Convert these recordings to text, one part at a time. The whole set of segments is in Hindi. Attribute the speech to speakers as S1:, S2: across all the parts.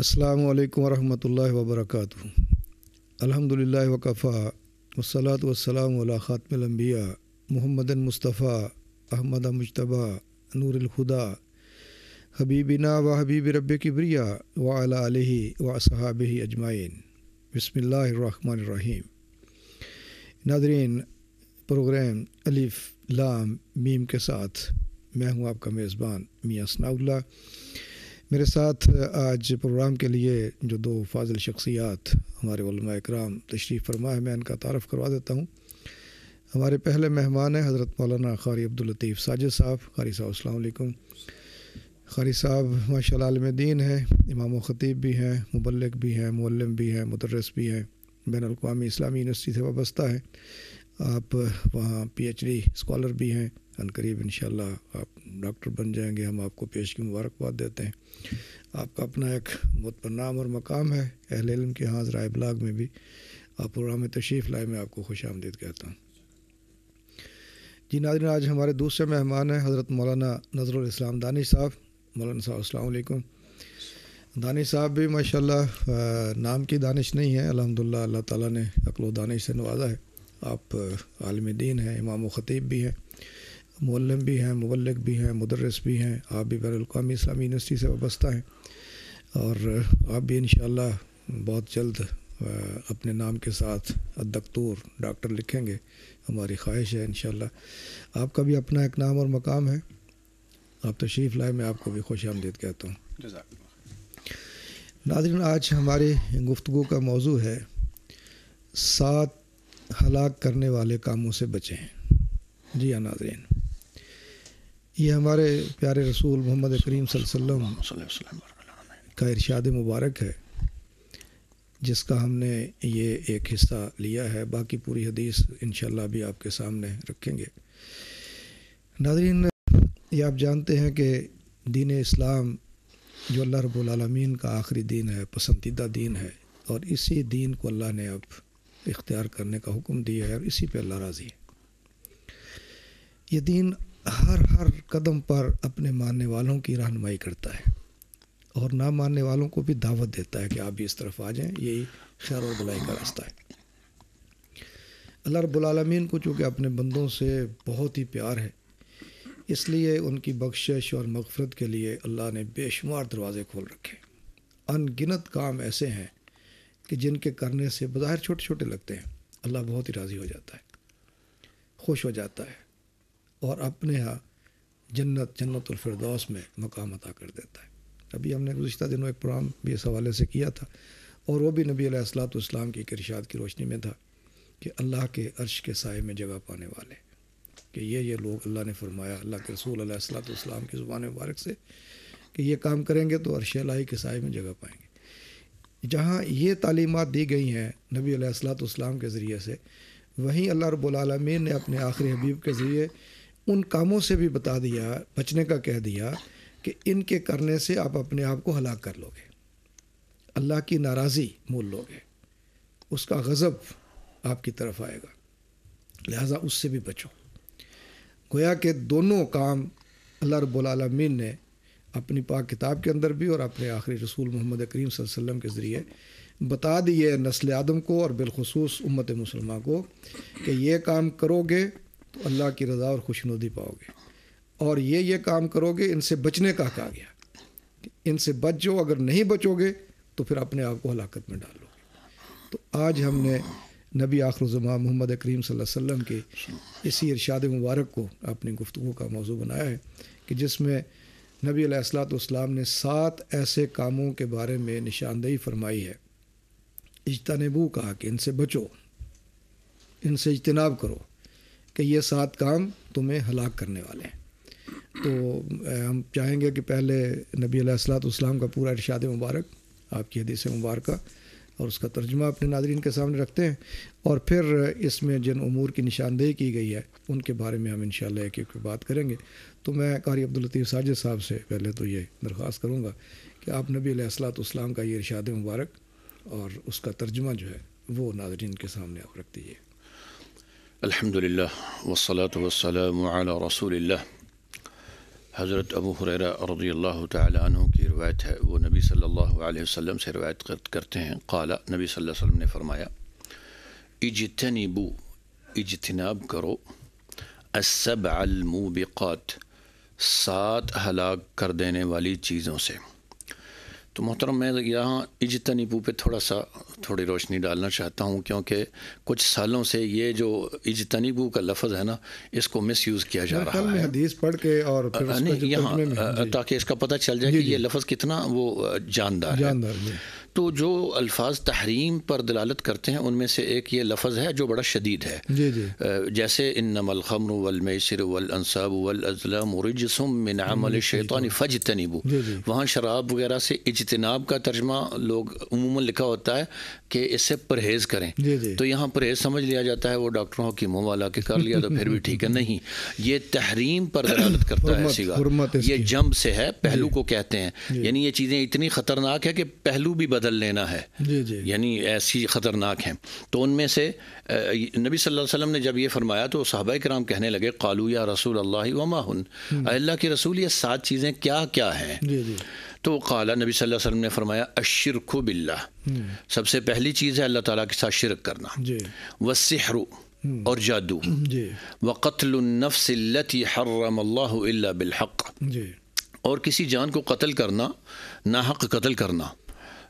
S1: अस्सलाम वालेकुम रहमतुल्लाहि व बरकातुहू अल्हम्दुलिल्लाह वकफ़ा वस्सलातु वस्सलाम अला खातिमिल अंबिया मुहम्मदन मुस्तफ़ा अहमद मुशतबा नूरुल खुदा हबीबिना व हबीब रब किबरिया व अला अलैहि व असहाबिहि अजमाइन बसमिल्लाहिर्रहमानिर्रहीम नादरीन प्रोग्राम अलिफ लाम मीम के साथ मैं हूं आपका मेज़बान मियाँ सनाउल्ला मेरे साथ आज प्रोग्राम के लिए जो दो फाजिल शख्सियात हमारे इकराम तशरीफ़ फरमा है मैं इनका तारफ़ करवा देता हूँ हमारे पहले मेहमान हैं हज़रत मौलाना खारी अब्दुलतीफ़ साजिद साहब खारी साहब अलकुम खारी साहब माशा आलमदीन हैं इमाम ख़तीब भी हैं मुबलक भी हैं मुल्म भी हैं मुदरस भी हैं बैन अवी इस्लामी यूनिवर्सिटी से वाबस्ता है आप वहाँ पी एच डी स्कॉलर भी हैं अनकरीब इन आप डॉक्टर बन जाएंगे हम आपको पेश की मुबारकबाद देते हैं आपका अपना एक नाम और मकाम है अहल इलम के हाथ राय ब्लाग में भी आप प्रोग्राम तशरीफ़ लाए मैं आपको खुश आमदीद कहता हूँ जी नाजन आज हमारे दूसरे मेहमान हैं हज़रत मौलाना इस्लाम दानी साहब मौलाना साहब असलकुम दानी साहब भी माशाल्लाह नाम की दानिश नहीं है अल्हम्दुलिल्लाह अल्लाह ताला ने दानिश से नवाजा है आप आलम दीन हैं इमाम ख़तीब भी हैं मौलम भी हैं मुबलक भी हैं मदरस भी हैं आप भी बैरवी इस्लामी यूनिवर्सिटी से वाबस्ता हैं और आप भी इन बहुत जल्द अपने नाम के साथ अदकतूर डॉक्टर लिखेंगे हमारी ख्वाहिश है इन आपका भी अपना एक नाम और मकाम है आप तशरीफ़ लाए मैं आपको भी खुश आमदीद कहता हूँ नाजरन आज हमारे गुफ्तु का मौजू है सात हलाक करने वाले कामों से बचें जी हाँ नाजरीन ये हमारे प्यारे रसूल मोहम्मद करीम वसल्लम का इरशाद मुबारक है जिसका हमने ये एक हिस्सा लिया है बाकी पूरी हदीस इन भी आपके सामने रखेंगे नाजरीन ये आप जानते हैं कि दीन इस्लाम जो अल्लाह रबालमीन का आखिरी दीन है पसंदीदा दीन है और इसी दीन को अल्लाह ने अब इख्तियार करने का हुक्म दिया है और इसी पे अल्लाह राज़ी है ये दीन हर हर कदम पर अपने मानने वालों की रहनमाई करता है और ना मानने वालों को भी दावत देता है कि आप भी इस तरफ आ जाएं यही खैर और भलाई का रास्ता है अल्लाह रबालमीन को चूँकि अपने बंदों से बहुत ही प्यार है इसलिए उनकी बख्शिश और मगफरत के लिए अल्लाह ने बेशुमार दरवाज़े खोल रखे अनगिनत काम ऐसे हैं कि जिनके करने से बाहर छोटे छोटे लगते हैं अल्लाह बहुत ही राज़ी हो जाता है खुश हो जाता है और अपने यहाँ जन्नत जन्नतफरदौस में मकाम अता कर देता है अभी हमने गुज्त दिनों एक प्रोग्राम भी इस हवाले से किया था और वो भी नबी असलातम की करशात की रोशनी में था कि अल्लाह के अर्श के साय में जगह पाने वाले कि ये ये लोग अल्लाह ने फरमाया अल्लाह के रसूल असलातम की ज़ुबान मुबारक से कि ये काम करेंगे तो अर्श लाही के साय में जगह पाएंगे जहाँ ये तालीमत दी गई हैं नबी असलातम के ज़रिए से वहीं अल्लाह रबालमीन ने अपने आखिरी हबीब के ज़रिए उन कामों से भी बता दिया बचने का कह दिया कि इनके करने से आप अपने आप को हलाक कर लोगे अल्लाह की नाराज़ी मोल लोगे उसका गज़ब आपकी तरफ आएगा लिहाजा उससे भी बचो गोया के दोनों काम अल्लाह रबालमीन ने अपनी पाक किताब के अंदर भी और अपने आखिरी रसूल मोहम्मद करीम वसम के ज़रिए बता दिए नस्ल आदम को और बिलखसूस उम्मत मुसलमान को कि ये काम करोगे तो अल्लाह की रज़ा और खुशनुदी पाओगे और ये ये काम करोगे इनसे बचने का कहा गया इनसे बच जाओ अगर नहीं बचोगे तो फिर अपने आप को हलाकत में डालो तो आज हमने नबी आखरजमा मोहम्मद करीम वसल्लम के इसी इरशाद मुबारक को अपनी गुफ्तु का मौजू बनाया है कि जिसमें नबी असलातम ने सात ऐसे कामों के बारे में निशानदेही फरमाई है इजतनबू कहा कि इनसे बचो इनसे इजतनाब करो कि ये सात काम तुम्हें हलाक करने वाले हैं तो हम चाहेंगे कि पहले नबी इस्लाम का पूरा इरशाद मुबारक आपकी हदीस मुबारक और उसका तर्जमा अपने नादरीन के सामने रखते हैं और फिर इसमें जिन अमूर की निशानदेही की गई है उनके बारे में हम इन एक एक बात करेंगे तो मैं कारी अब्दुलतीफ़ साजिद साहब से पहले तो ये दरख्वास्त करूँगा कि आप नबी इस्लाम का ये इरशाद मुबारक और उसका तर्जमा जो है वो नादरीन के सामने आप रख दीजिए
S2: अल्हम्दुलिल्लाह वस्सलातु वस्सलामु अला रसूलिल्लाह हज़रत अबू हुरैरा रज़ी अल्लाह तु की रवायत है वो नबी सल्लल्लाहु अलैहि वसल्लम से रवायत करते हैं काला नबी सल्लल्लाहु अलैहि वसल्लम ने फरमाया इजतनीबू इजतनाब करो असब अलमूबिकात सात हलाक कर देने वाली चीज़ों से तो मोहतरम मैं यहाँ इजत नीबू पे थोड़ा सा थोड़ी रोशनी डालना चाहता हूँ क्योंकि कुछ सालों से ये जो इजत नीबू का लफ्ज़ है ना इसको मिस यूज़ किया जा रहा है
S1: हदीस पढ़ के और यहाँ
S2: हाँ ताकि इसका पता चल जाए कि ये लफ्ज़ कितना वो जानदार है तो जो अल्फाज तहरीम पर दलालत करते हैं उनमें से एक ये लफज है जो बड़ा शदीद है जी जी। जैसे इन नमलखमर वलमसर वलसाब वलजलम रजसमल शैतान फ़ज वहाँ शराब वगैरह से इजतनाब का तर्जमा लोग उमूमा लिखा होता है कि इससे परहेज़ करें जी तो यहाँ परहेज़ समझ लिया जाता है वो डॉक्टरों की मुँह वाला के कर लिया तो फिर भी ठीक है नहीं ये तहरीम पर दलालत करता है ऐसी ये जम से है पहलू को कहते हैं यानी ये चीज़ें इतनी ख़तरनाक है कि पहलू भी बदल बदल लेना है यानी ऐसी ख़तरनाक हैं तो उनमें से नबी सल्लल्लाहु अलैहि वसल्लम ने जब ये फरमाया तो सहाबा कराम कहने लगे कालू या रसूल अल्लाह वमाहन हम्म। अल्लाह के रसूल ये सात चीज़ें क्या क्या हैं तो काला नबी सल्लल्लाहु अलैहि वसल्लम ने फरमाया अशरक बिल्ला हम्म। सबसे पहली चीज़ है अल्लाह ताला के साथ शिरक करना वसहरू हम्म। और जादू व कत्लनफ़लती हर्रम बिलहक़ और किसी जान को कत्ल करना ना हक कत्ल करना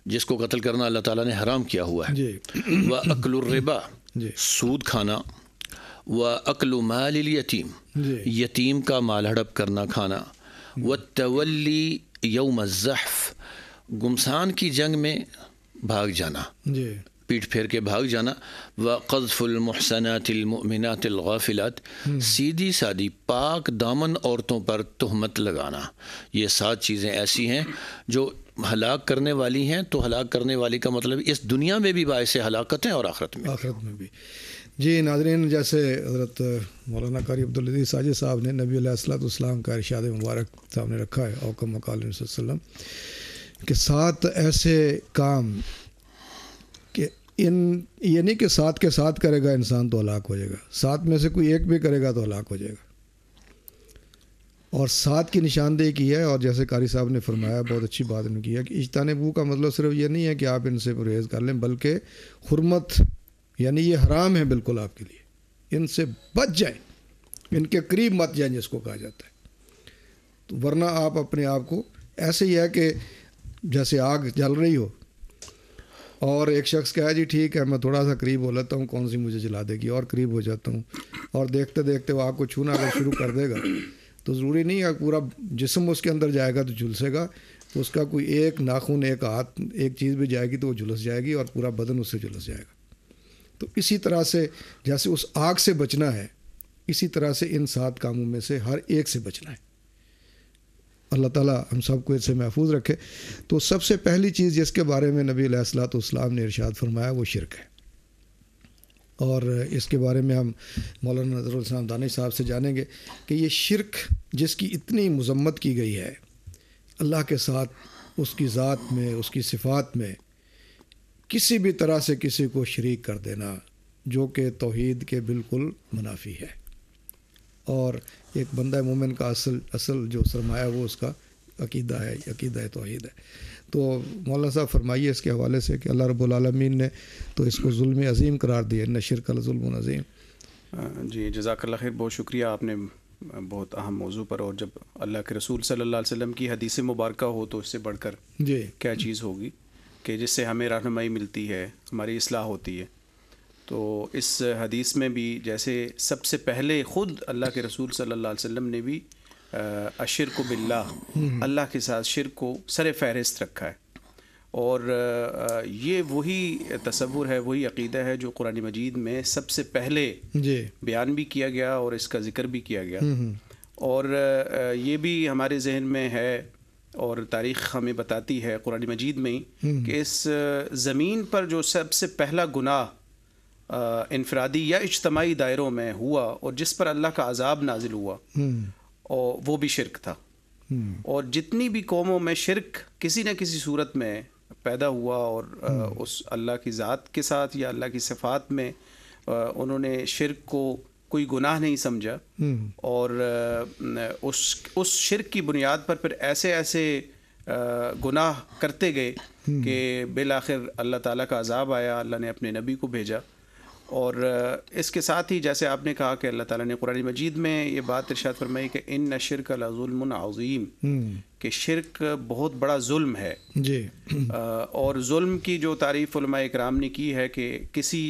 S2: जिसको कत्ल करना अल्लाह ताला ने हराम किया हुआ है व रिबा सूद खाना व अक्ल माल यतीम यतीम का माल हड़प करना खाना व तवली यौम जहफ़ गुमसान की जंग में भाग जाना पीठ फेर के भाग जाना व कज़फ़ुलमहसनातिलमिनातिलगाफिलत हम्म। सीधी सादी पाक दामन औरतों पर तहमत लगाना ये सात चीज़ें ऐसी हैं जो हलाक करने वाली हैं तो हलाक करने वाली का मतलब इस दुनिया में भी बायस हलाकत हैं और आखरत
S1: में आखरत में भी जी नाजरीन जैसे हजरत मौलाना कारी अब्दुल्लजी साजिद साहब ने नबी सलाम का इरशाद मुबारक सामने रखा है औकम मकाल के साथ ऐसे काम इन ये नहीं कि सात के साथ करेगा इंसान तो हलाक हो जाएगा सात में से कोई एक भी करेगा तो हलाक हो जाएगा और सात की निशानदेही की है और जैसे कारी साहब ने फरमाया बहुत अच्छी बात उन्होंने की है कि इजतानबू का मतलब सिर्फ ये नहीं है कि आप इनसे परहेज़ कर लें बल्कि हरमत यानी ये हराम है बिल्कुल आपके लिए इनसे बच जाएं इनके करीब मत जाएं जिसको कहा जाता है तो वरना आप अपने आप को ऐसे ही है कि जैसे आग जल रही हो और एक शख्स कहा जी ठीक है मैं थोड़ा सा करीब हो लेता हूँ कौन सी मुझे जला देगी और करीब हो जाता हूँ और देखते देखते वो आग को छूना अगर शुरू कर देगा तो ज़रूरी नहीं है पूरा जिसम उसके अंदर जाएगा तो झुलसेगा तो उसका कोई एक नाखून एक हाथ एक चीज़ भी जाएगी तो वो झुलस जाएगी और पूरा बदन उससे झुलस जाएगा तो इसी तरह से जैसे उस आग से बचना है इसी तरह से इन सात कामों में से हर एक से बचना है अल्लाह ताला हम सबको इससे महफूज रखे तो सबसे पहली चीज़ जिसके बारे में नबी सलाम ने इरशाद फरमाया वो शिरक है और इसके बारे में हम मौलाना नजरुलस्लाम दानी साहब से जानेंगे कि ये शिरक जिसकी इतनी मजम्मत की गई है अल्लाह के साथ उसकी ज़ात में उसकी सिफात में किसी भी तरह से किसी को शरीक कर देना जो कि तोहद के बिल्कुल मुनाफी है और एक बंदा मोमिन का असल असल जो सरमाया वो उसका अकीदा है
S3: अकीदा तोहद है
S1: तो मौलाना साहब फरमाइए इसके हवाले से कि अल्लाह रबालमीन ने तो इसको जुल्म अज़ीम करार दिया नशर का जुल्म
S3: अज़ीम जी जजाकल्ला खैर बहुत शुक्रिया आपने बहुत अहम मौजू पर और जब अल्लाह के रसूल सल्लल्लाहु अलैहि वसल्लम की हदीस मुबारक हो तो इससे बढ़कर जी क्या चीज़ होगी कि जिससे हमें रहनमई मिलती है हमारी असलाह होती है तो इस हदीस में भी जैसे सबसे पहले ख़ुद अल्लाह के रसूल सल्लल्लाहु अलैहि वसल्लम ने भी अशर को बिल्ला हम्म। अल्लाह के साथ शिर को सर फहरिस्त रखा है और ये वही तस्वुर है वही अकीदा है जो कुरान मजीद में सबसे पहले
S4: बयान
S3: भी किया गया और इसका ज़िक्र भी किया गया हम्म, हम्म। और ये भी हमारे जहन में है और तारीख हमें बताती है कुरान मजीद में कि इस ज़मीन पर जो सबसे पहला गुनाह इनफरादी या इजतमाही दायरों में हुआ और जिस पर अल्लाह का अजाब नाजिल हुआ हम्म। और वो भी शिरक था हम्म। और जितनी भी कौमों में शिरक किसी न किसी सूरत में पैदा हुआ और हम्म। उस अल्लाह की ज़ात के साथ या अल्लाह की सफ़ात में उन्होंने शिरक को कोई गुनाह नहीं समझा और उस उस शिरक की बुनियाद पर फिर ऐसे ऐसे गुनाह करते गए कि बिल आखिर अल्लाह ताला का अजाब आया अल्लाह ने अपने नबी को भेजा और इसके साथ ही जैसे आपने कहा कि अल्लाह ताला ने कुरान मजीद में ये बात इरशाद फरमाई कि इन न शिरक लजुल्मज़ीम हम्म। कि शिरक बहुत बड़ा जुल्म है जी और जुल्म की जो तारीफ़ इकराम ने की है कि किसी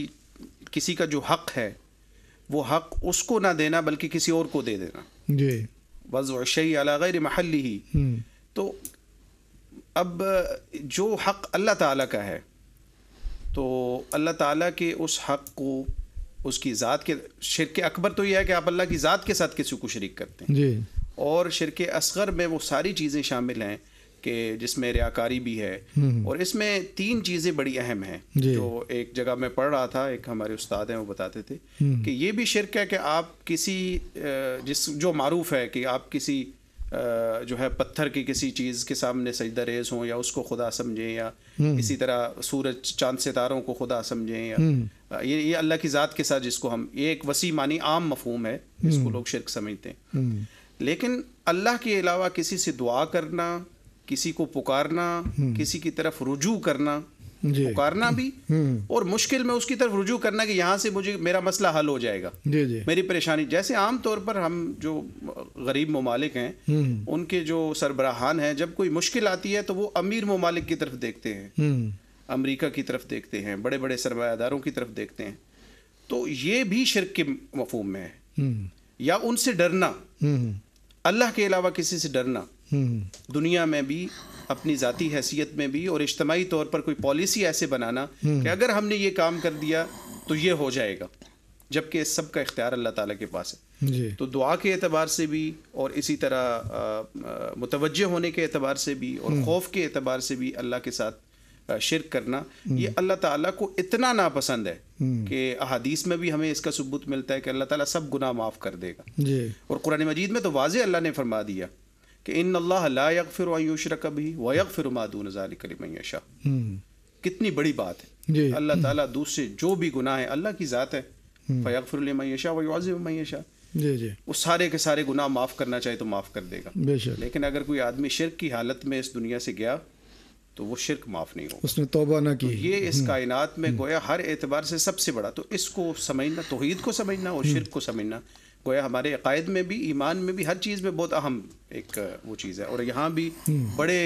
S3: किसी का जो हक़ है वो हक़ उसको ना देना बल्कि किसी और को दे देना जी वज़ शई अला गैर महल ही हम्म। तो अब जो हक़ अल्लाह ताला का है तो अल्लाह ताला के उस हक़ को उसकी ज़ात के शिरक अकबर तो यह है कि आप अल्लाह की ज़ात के साथ किसी को शरीक करते हैं जी और शिरक असगर में वो सारी चीज़ें शामिल हैं कि जिसमें रियाकारी भी है हम्म। और इसमें तीन चीज़ें बड़ी अहम हैं जो एक जगह मैं पढ़ रहा था एक हमारे उस्ताद हैं वो बताते थे हम्म। कि ये भी शिरक है कि आप किसी जिस जो मरूफ़ है कि आप किसी जो है पत्थर की किसी चीज़ के सामने सजदा रेज हों या उसको खुदा समझें या हम्म। इसी तरह सूरज चांद सितारों को खुदा समझें या
S4: हम्म।
S3: ये ये अल्लाह की ज़ात के साथ जिसको हम ये एक वसी मानी आम मफहूम है जिसको हम्म। लोग शिरक समझते हैं लेकिन अल्लाह के अलावा किसी से दुआ करना किसी को पुकारना किसी की तरफ रुजू करना
S4: पुकारना भी हम्म।
S3: और मुश्किल में उसकी तरफ रुजू करना कि यहाँ से मुझे मेरा मसला हल हो जाएगा जी जी मेरी परेशानी जैसे आम तौर पर हम जो गरीब ममालिक हैं हम्म। उनके जो सरबराहान हैं जब कोई मुश्किल आती है तो वो अमीर ममालिक की तरफ देखते हैं हम्म। अमेरिका की तरफ देखते हैं बड़े बड़े सरमायादारों की तरफ देखते हैं तो ये भी शिरक के मफहम में है या उनसे डरना अल्लाह के अलावा किसी से डरना दुनिया में भी अपनी ज़ाती हैसियत में भी और इज्तमाही तौर पर कोई पॉलिसी ऐसे बनाना कि हम्म। अगर हमने ये काम कर दिया तो ये हो जाएगा जबकि इस सब का इख्तियार अल्लाह ताला के पास है तो दुआ के अतबार से भी और इसी तरह मुतवजह होने के अतबार से भी और हम्म। खौफ के अतबार से भी अल्लाह के साथ शिरक करना हम्म। ये अल्लाह ताला को इतना नापसंद है कि अहादीस में भी हमें इसका सबूत मिलता है कि अल्लाह ताला सब गुनाह माफ़ कर देगा और कुरान मजीद में तो वाज अल्लाह ने फरमा दिया कि इन अल्लाह लायक फिर वायुशर कभी वयक फिर मादून जालिकलीमयशा हम्म। कितनी बड़ी बात है अल्लाह हम्म। ताला दूसरे जो भी गुनाह है अल्लाह की ज़ात है हम्म। फ़यक फिरमयशा वज़मयशा जी जी वो सारे के सारे गुनाह माफ़ करना चाहे तो माफ़ कर देगा बेशक लेकिन अगर कोई आदमी शिरक की हालत में इस दुनिया से गया तो वो शिरक माफ़ नहीं होगा
S1: उसने तोबा ना की तो
S3: ये इस कायनात में गोया हर एतबार से सबसे बड़ा तो इसको समझना तोहीद को समझना और शिरक को समझना गोया हमारे अकायद में भी ईमान में भी हर चीज़ में बहुत अहम एक वो चीज़ है और यहाँ भी हम्म। बड़े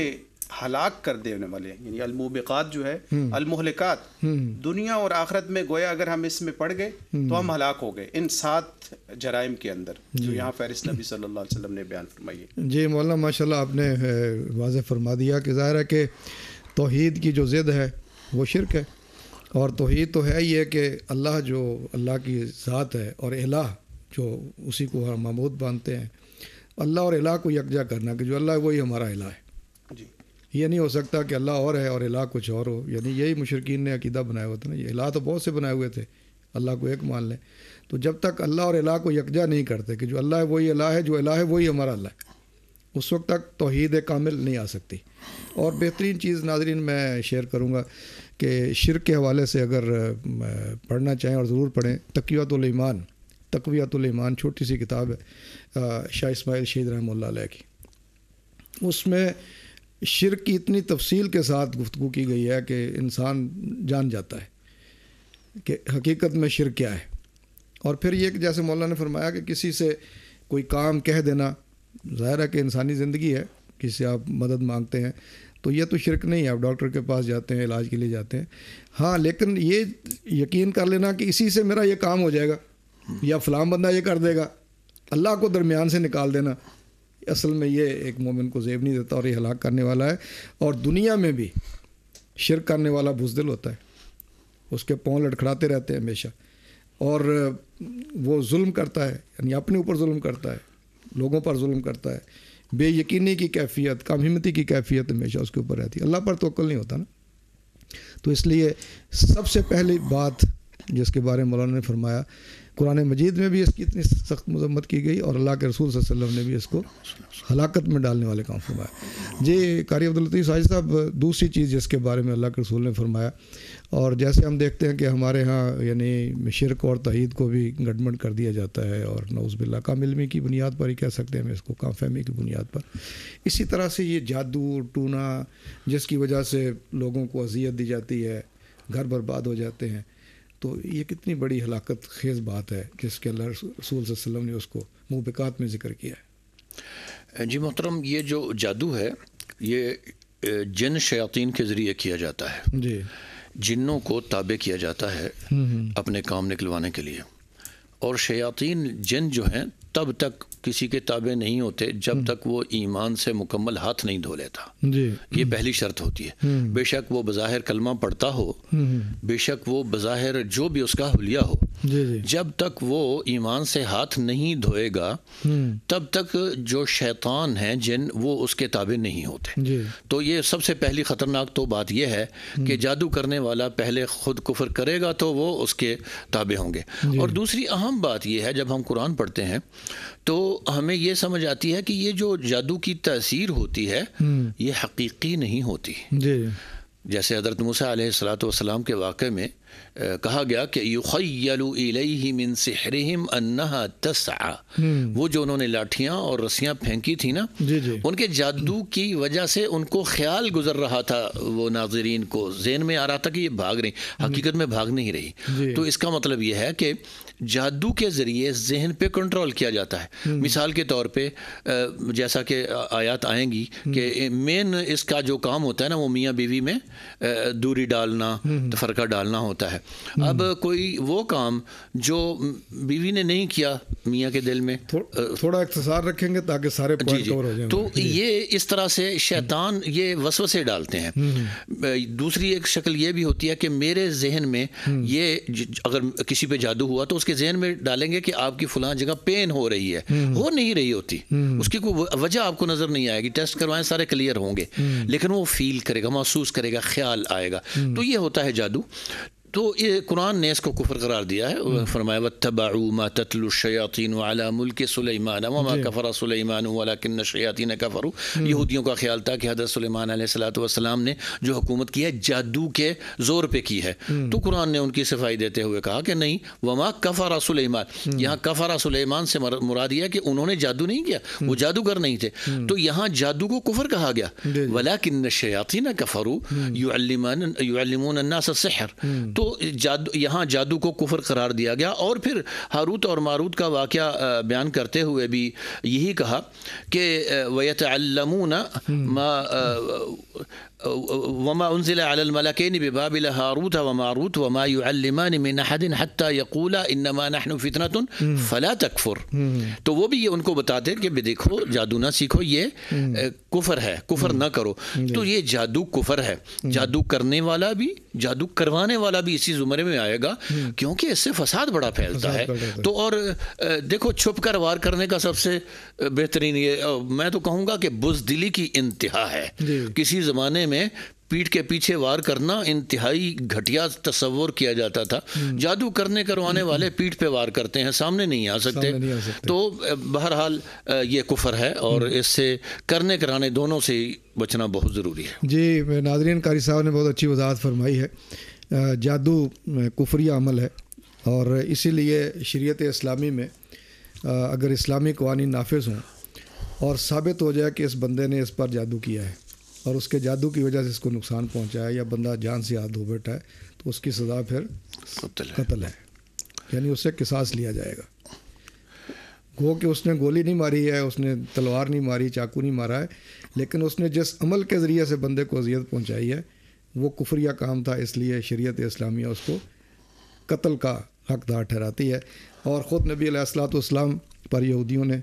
S3: हलाक कर देने वाले यानी अलमूबिकात जो है हम्म। अलमहलिकात हम्म। दुनिया और आखरत में गोया अगर हम इसमें पड़ गए तो हम हलाक हो गए इन सात जराइम के अंदर जो यहाँ फहरिस नबी सल्लल्लाहु अलैहि वसल्लम ने बयान फरमाई
S1: है जी मौलाना माशाल्लाह आपने वाज फरमा दिया कि ज़ाहिर है कि तोहद की जो ज़िद है वो शिरक है और तोहद तो है ये कि अल्लाह जो अल्लाह की ज़ात है और अला जो उसी को हम आमोद बांधते हैं अल्लाह और अला को यकजा करना कि जो अल्लाह वही हमारा अला है जी ये नहीं हो सकता कि अल्लाह और है और अला कुछ और हो यानी यही मुशरकिन ने अकीदा बनाया हुआ था ना ये अला तो बहुत से बनाए हुए थे अल्लाह को एक मान लें तो जब तक अल्लाह और अला को यकजा नहीं करते कि जो अल्लाह है वही अला है जो अला है वही हमारा अल्लाह है उस वक्त तक तोहद कामिल नहीं आ सकती और बेहतरीन चीज़ नाजरीन मैं शेयर करूँगा कि शिर के हवाले से अगर पढ़ना चाहें और ज़रूर पढ़ें तकियातमान तकवियातलमान छोटी सी किताब है शाह इसमाइल शहीद रहमल्ला की उसमें शिर की इतनी तफसील के साथ गुफ्तु की गई है कि इंसान जान जाता है कि हकीकत में शिर क्या है और फिर ये जैसे मौलाना ने फरमाया कि किसी से कोई काम कह देना ज़ाहिर है कि इंसानी ज़िंदगी है किसी से आप मदद मांगते हैं तो ये तो शिरक नहीं है आप डॉक्टर के पास जाते हैं इलाज के लिए जाते हैं हाँ लेकिन ये यकीन कर लेना कि इसी से मेरा ये काम हो जाएगा या फलाम बंदा ये कर देगा अल्लाह को दरमियान से निकाल देना असल में ये एक मोमिन को जेब नहीं देता और ये हलाक करने वाला है और दुनिया में भी शिर करने वाला बुजदिल होता है उसके पाँव लड़खड़ाते रहते हैं हमेशा और वो जुल्म करता है यानी अपने ऊपर जुल्म करता है लोगों पर जुल्म करता है बेयकीनी की कैफियत कम हिम्मती की कैफियत हमेशा उसके ऊपर रहती है अल्लाह पर तोकल नहीं होता ना तो इसलिए सबसे पहली बात जिसके बारे में मौलाना ने फरमाया कुरान मजीद में भी इसकी इतनी सख्त मजम्मत की गई और अल्लाह के रसूल वसल्लम ने भी इसको हलाकत में डालने वाले काम फरमाया जी कारी अब्दुल्लतीफ़ साजिद साहब दूसरी चीज़ जिसके बारे में अल्लाह के रसूल ने फरमाया और जैसे हम देखते हैं कि हमारे यहाँ यानी शिरक और तहीद को भी गडमंड कर दिया जाता है और नौज़बिल्ला काम इलमी की बुनियाद पर ही कह सकते हैं हम इसको काम फहमी की बुनियाद पर इसी तरह से ये जादू टूना जिसकी वजह से लोगों को अजियत दी जाती है घर बर्बाद हो जाते हैं तो ये कितनी बड़ी हलाकत खेज बात है जिसके अल्लाह रसूल वसम ने उसको मुबकात में ज़िक्र
S2: किया है जी मोहतरम ये जो जादू है ये जिन शयातीन के ज़रिए किया जाता है जी जिन्नों को ताबे किया जाता है हम्म, हम्म। अपने काम निकलवाने के लिए और शयातीन जिन जो हैं तब तक किसी के ताबे नहीं होते जब हम्म। तक वो ईमान से मुकम्मल हाथ नहीं धो लेता ये पहली शर्त होती है हम्म। बेशक वो बज़ाहिर कलमा पढ़ता हो हम्म, बेशक वो बज़ाहिर जो भी उसका हुलिया हो जब तक वो ईमान से हाथ नहीं धोएगा तब तक जो शैतान है जिन वो उसके ताबे नहीं होते तो ये सबसे पहली ख़तरनाक तो बात यह है कि जादू करने वाला पहले खुद कुफर करेगा तो वो उसके ताबे होंगे और दूसरी अहम बात यह है जब हम कुरान पढ़ते हैं तो हमें ये समझ आती है कि ये जो जादू की तसीर होती है हम्म। ये हकीकी नहीं होती जैसे हजरत मूसा के वाक़े में कहा गया कि युखयलमिन सहरहम अन्ना तसा हम्म। वो जो उन्होंने लाठियाँ और रस्सियाँ फेंकी थी ना जी जी। उनके जादू की वजह से उनको ख्याल गुजर रहा था वो नाजरीन को जेन में आ रहा था कि ये भाग रही हकीकत में भाग नहीं रही तो इसका मतलब यह है कि जादू के ज़रिए जहन पे कंट्रोल किया जाता है हम्म। मिसाल के तौर पे जैसा कि आयात आएंगी हम्म। कि मेन इसका जो काम होता है ना वो मियाँ बीवी में दूरी डालना हम्म। तफरका डालना होता है अब कोई वो काम जो बीवी ने नहीं किया मियाँ के दिल में थो,
S1: थोड़ा इख्तसार रखेंगे ताकि सारे जी जी हो तो
S2: ये इस तरह से शैतान ये वसवसे डालते हैं दूसरी एक शक्ल ये भी होती है कि मेरे जहन में ये अगर किसी पे जादू हुआ तो उसके जहन में डालेंगे कि आपकी फलां जगह पेन हो रही है हम्म। हो नहीं रही होती हम्म। उसकी कोई वजह आपको नज़र नहीं आएगी टेस्ट करवाएं सारे क्लियर होंगे हम्म। लेकिन वो फील करेगा महसूस करेगा ख्याल आएगा तो ये होता है जादू तो ये कुरान ने इसको कुफर करार दिया है फरमाया वतबाऊ मा ततलु शयातीन मुल्क सुलेमान व मा कफरा सुलेमान वलाकिन शयातीन कफरू यहूदियों का ख्याल था कि हजरत सुलेमान अलैहिस्सलाम ने जो हुकूमत की है जादू के जोर पे की है हम्म। तो कुरान ने उनकी सफाई देते हुए कहा कि नहीं वमा कफरा सुलेमान हम्म। यहाँ कफरा सुलेमान से मुराद यह कि उन्होंने जादू नहीं किया वो हम्म। जादूगर नहीं थे तो यहाँ जादू को कुफर कहा गया वलाकिन शयातीन कफरू युअल्लिमून अन्नास सहर तो जादू यहाँ जादू को कुफर करार दिया गया और फिर हारूत और मारूत का वाक़ बयान करते हुए भी यही कहा कि ना وما أنزل على الملكين ببابل هاروت وماروت وما يعلمان من أحد حتى يقولا إنما نحن فتنة فلا تكفر तो वो भी ये उनको बताते हैं कि देखो जादू ना सीखो ये हम्म. कुफर है कुफर हम्म. ना करो तो ये जादू कुफर है हम्म. जादू करने वाला भी जादू करवाने वाला भी इसी जुमरे में आएगा क्योंकि इससे फसाद बड़ा फैलता है तो और देखो छुप कर वार करने का सबसे बेहतरीन ये मैं तो कहूँगा कि बुजदिली की इंतहा है किसी ज़माने में पीठ के पीछे वार करना इंतहाई घटिया तस्वर किया जाता था हम्म। जादू करने करवाने हम्म। वाले पीठ पे वार करते हैं सामने नहीं आ सकते, नहीं आ सकते। तो बहरहाल ये कुफर है और हम्म। इससे करने कराने दोनों से बचना बहुत ज़रूरी
S1: है जी नाजरीन कारी साहब ने बहुत अच्छी वजाहत फरमाई है जादू कुफरी अमल है और इसीलिए शरीत इस्लामी में अगर इस्लामी कवानी नाफिज हों और साबित हो जाए कि इस बंदे ने इस पर जादू किया है और उसके जादू की वजह से इसको नुकसान पहुंचा है या बंदा जान से हाथ धो बैठा है तो उसकी सज़ा फिर कत्ल है यानी उससे किसास लिया जाएगा गो कि उसने गोली नहीं मारी है उसने तलवार नहीं मारी चाकू नहीं मारा है लेकिन उसने जिस अमल के ज़रिए से बंदे को अजियत पहुँचाई है वो कुफरिया काम था इसलिए शरीयत इस्लामिया उसको कत्ल का हकदार ठहराती है और ख़ुद नबी असलात पर यहूदियों ने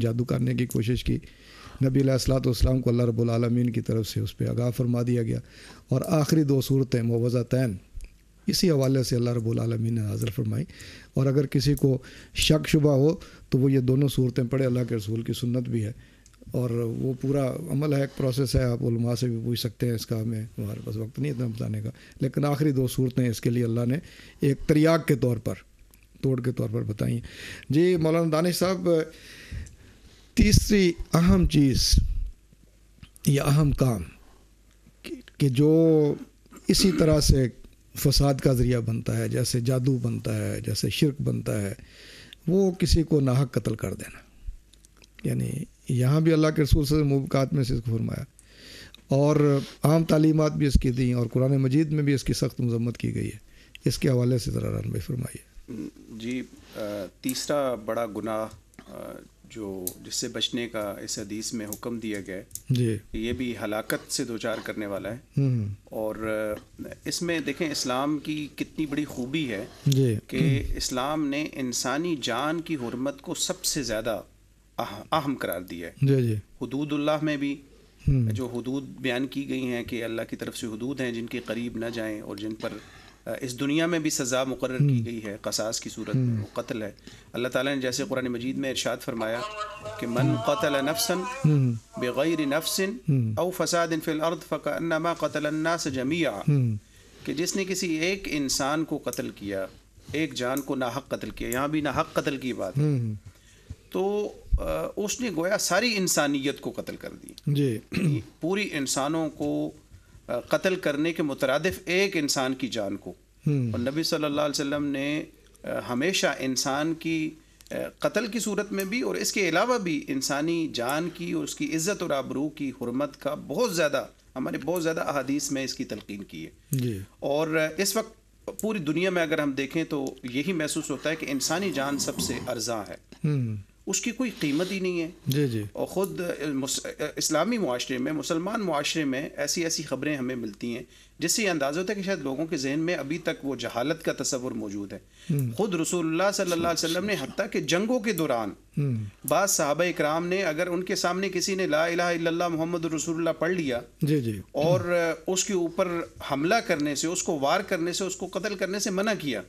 S1: जादू करने की कोशिश की नबी सलाम को अल्लाह रबालमीन की तरफ से उस पर आगा फरमा दिया गया और आखिरी दो सूरतें मुवज़ा तैन इसी हवाले से अल्लाह रबालमीन ने हाजिर फरमाई और अगर किसी को शक शुबा हो तो वो ये दोनों सूरतें पढ़े अल्लाह के रसूल की सुन्नत भी है और वो पूरा अमल है एक प्रोसेस है आप उलमा से भी पूछ सकते हैं इसका हमें हमारे पास वक्त नहीं इतना बताने का लेकिन आखिरी दो सूरतें इसके लिए अल्लाह ने एक तरियाग के तौर पर तोड़ के तौर पर बताई जी मौलाना दानिश साहब तीसरी अहम चीज़ या अहम काम कि जो इसी तरह से फसाद का ज़रिया बनता है जैसे जादू बनता है जैसे शिरक बनता है वो किसी को नाहक कत्ल कर देना यानी यहाँ भी अल्लाह के रसूल से मुबकात में से इसको फरमाया और आम तालीमत भी इसकी दी और कुरान मजीद में भी इसकी सख्त मजम्मत की गई है इसके हवाले से ज़रा रनबाई फरमाइए
S3: जी तीसरा बड़ा गुनाह जो जिससे बचने का इस हदीस में हुक्म दिया गया है ये भी हलाकत से दो चार करने वाला है हम्म। और इसमें देखें इस्लाम की कितनी बड़ी खूबी है कि इस्लाम ने इंसानी जान की हरमत को सबसे ज़्यादा अहम करार दिया है हदूदुल्लाह में भी हम्म। जो हदूद बयान की गई हैं कि अल्लाह की तरफ से हदूद हैं जिनके करीब ना जाएं और जिन पर इस दुनिया में भी सज़ा मुकर की हम्म। गई है कसास की सूरत में वो हम्म। कत्ल है अल्लाह ताला ने जैसे कुरान मजीद में इरशाद फरमाया कि मन कतल नफसन हम्म। बग़ैर नफसन औ फसाद फिल अर्द फ़कन्नमा से जमिया
S4: कि
S3: जिसने किसी एक इंसान को कत्ल किया एक जान को नाहक कत्ल किया यहाँ भी नाहक कत्ल की बात है तो उसने गोया सारी इंसानियत को कत्ल कर
S4: दी
S3: पूरी इंसानों को कत्ल करने के मुतरदफ एक इंसान की जान को हम्म। और नबी सल्लल्लाहु अलैहि वसल्लम ने हमेशा इंसान की कत्ल की सूरत में भी और इसके अलावा भी इंसानी जान की और उसकी इज़्ज़त और आबरू की हरमत का बहुत ज़्यादा हमारे बहुत ज़्यादा अदीस में इसकी तलकिन की है और इस वक्त पूरी दुनिया में अगर हम देखें तो यही महसूस होता है कि इंसानी जान सबसे अर्जा है हम्म। उसकी कोई कीमत ही नहीं है जी जी और ख़ुद इस्लामी माशरे में मुसलमान माशरे में ऐसी ऐसी ख़बरें हमें मिलती हैं जिससे अंदाज़ा होता है कि शायद लोगों के जहन में अभी तक वो जहालत का तस्वुर मौजूद है हम्म। ख़ुद रसूलुल्लाह सल्लल्लाहु ने हम्म। हती के जंगों के दौरान हम्म। बाद साहब इक्राम ने अगर उनके सामने किसी ने ला अला मोहम्मद रसूलुल्लाह पढ़ लिया जी जी और उसके ऊपर हमला करने से उसको वार करने से उसको कत्ल करने से मना किया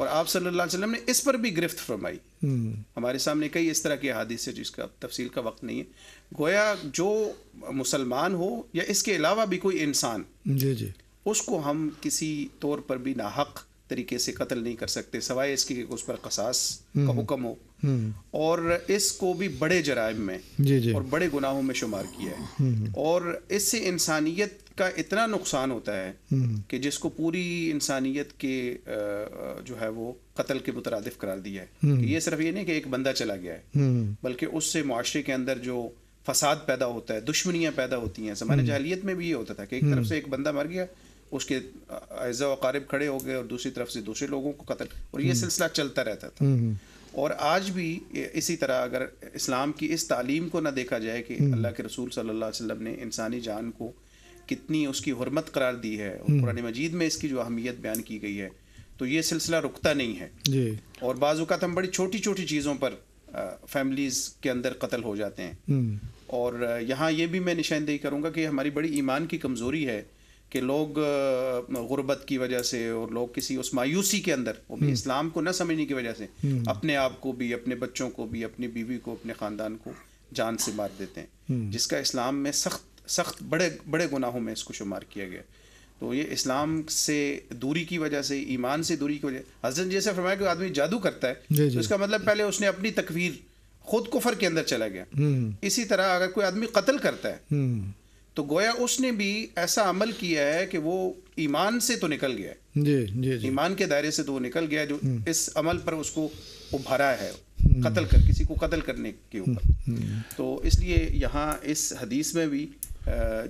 S3: और आप सल्लल्लाहु अलैहि वसल्लम ने इस पर भी गिरफ्त फरमाई हम्म। हमारे सामने कई इस तरह की हादिस है जिसका तफसील का वक्त नहीं है गोया जो मुसलमान हो या इसके अलावा भी कोई इंसान जी जी उसको हम किसी तौर पर भी नाहक तरीके से कत्ल नहीं कर सकते सवाए इसके कि उस पर कसास का हम्म। हुक्म हो हम्म। और इसको भी बड़े जराइम में जी जी। और बड़े गुनाहों में शुमार किया है और इससे इंसानियत का इतना नुकसान होता है हम्म। कि जिसको पूरी इंसानियत के जो है वो कत्ल के मुतरद करार दिया है हम्म। ये सिर्फ ये नहीं कि एक बंदा चला गया है हम्म। बल्कि उससे माशरे के अंदर जो फसाद पैदा होता है दुश्मनियाँ पैदा होती हैं जमाने जहलीत में भी ये होता था कि एक तरफ से एक बंदा मर गया उसके अज़ा वकारब खड़े हो गए और दूसरी तरफ से दूसरे लोगों को कत्ल और ये सिलसिला चलता रहता था और आज भी इसी तरह अगर इस्लाम की इस तालीम को ना देखा जाए कि अल्लाह के रसूल सल्लल्लाहु अलैहि वसल्लम ने इंसानी जान को कितनी उसकी हरमत करार दी है और हम्म। मजीद में इसकी जो अहमियत बयान की गई है तो ये सिलसिला रुकता नहीं है जी। और बाज़ात हम बड़ी छोटी छोटी चीज़ों पर फैमिलीज़ के अंदर कत्ल हो जाते हैं हम्म। और यहाँ ये भी मैं निशानदेही करूँगा कि हमारी बड़ी ईमान की कमज़ोरी है कि लोग गुर्बत की वजह से और लोग किसी उस मायूसी के अंदर वो भी हम्म। इस्लाम को ना समझने की वजह से अपने आप को भी अपने बच्चों को भी अपनी बीवी को अपने ख़ानदान को जान से मार देते हैं जिसका इस्लाम में सख्त सख्त बड़े बड़े गुनाहों में इसको शुमार किया गया तो ये इस्लाम से दूरी की वजह से ईमान से दूरी की वजह हजरत जैसे फरमाया कि आदमी जादू करता है जी तो इसका मतलब पहले उसने अपनी तकवीर खुद कुफर के अंदर चला गया हम्म। इसी तरह अगर कोई आदमी कत्ल करता है हम्म। तो गोया उसने भी ऐसा अमल किया है कि वो ईमान से तो निकल गया है ईमान के दायरे से तो वो निकल गया जो हम्म। इस अमल पर उसको उभरा है हम्म। कत्ल कर किसी को कत्ल करने के ऊपर हम्म, हम्म। तो इसलिए यहाँ इस हदीस में भी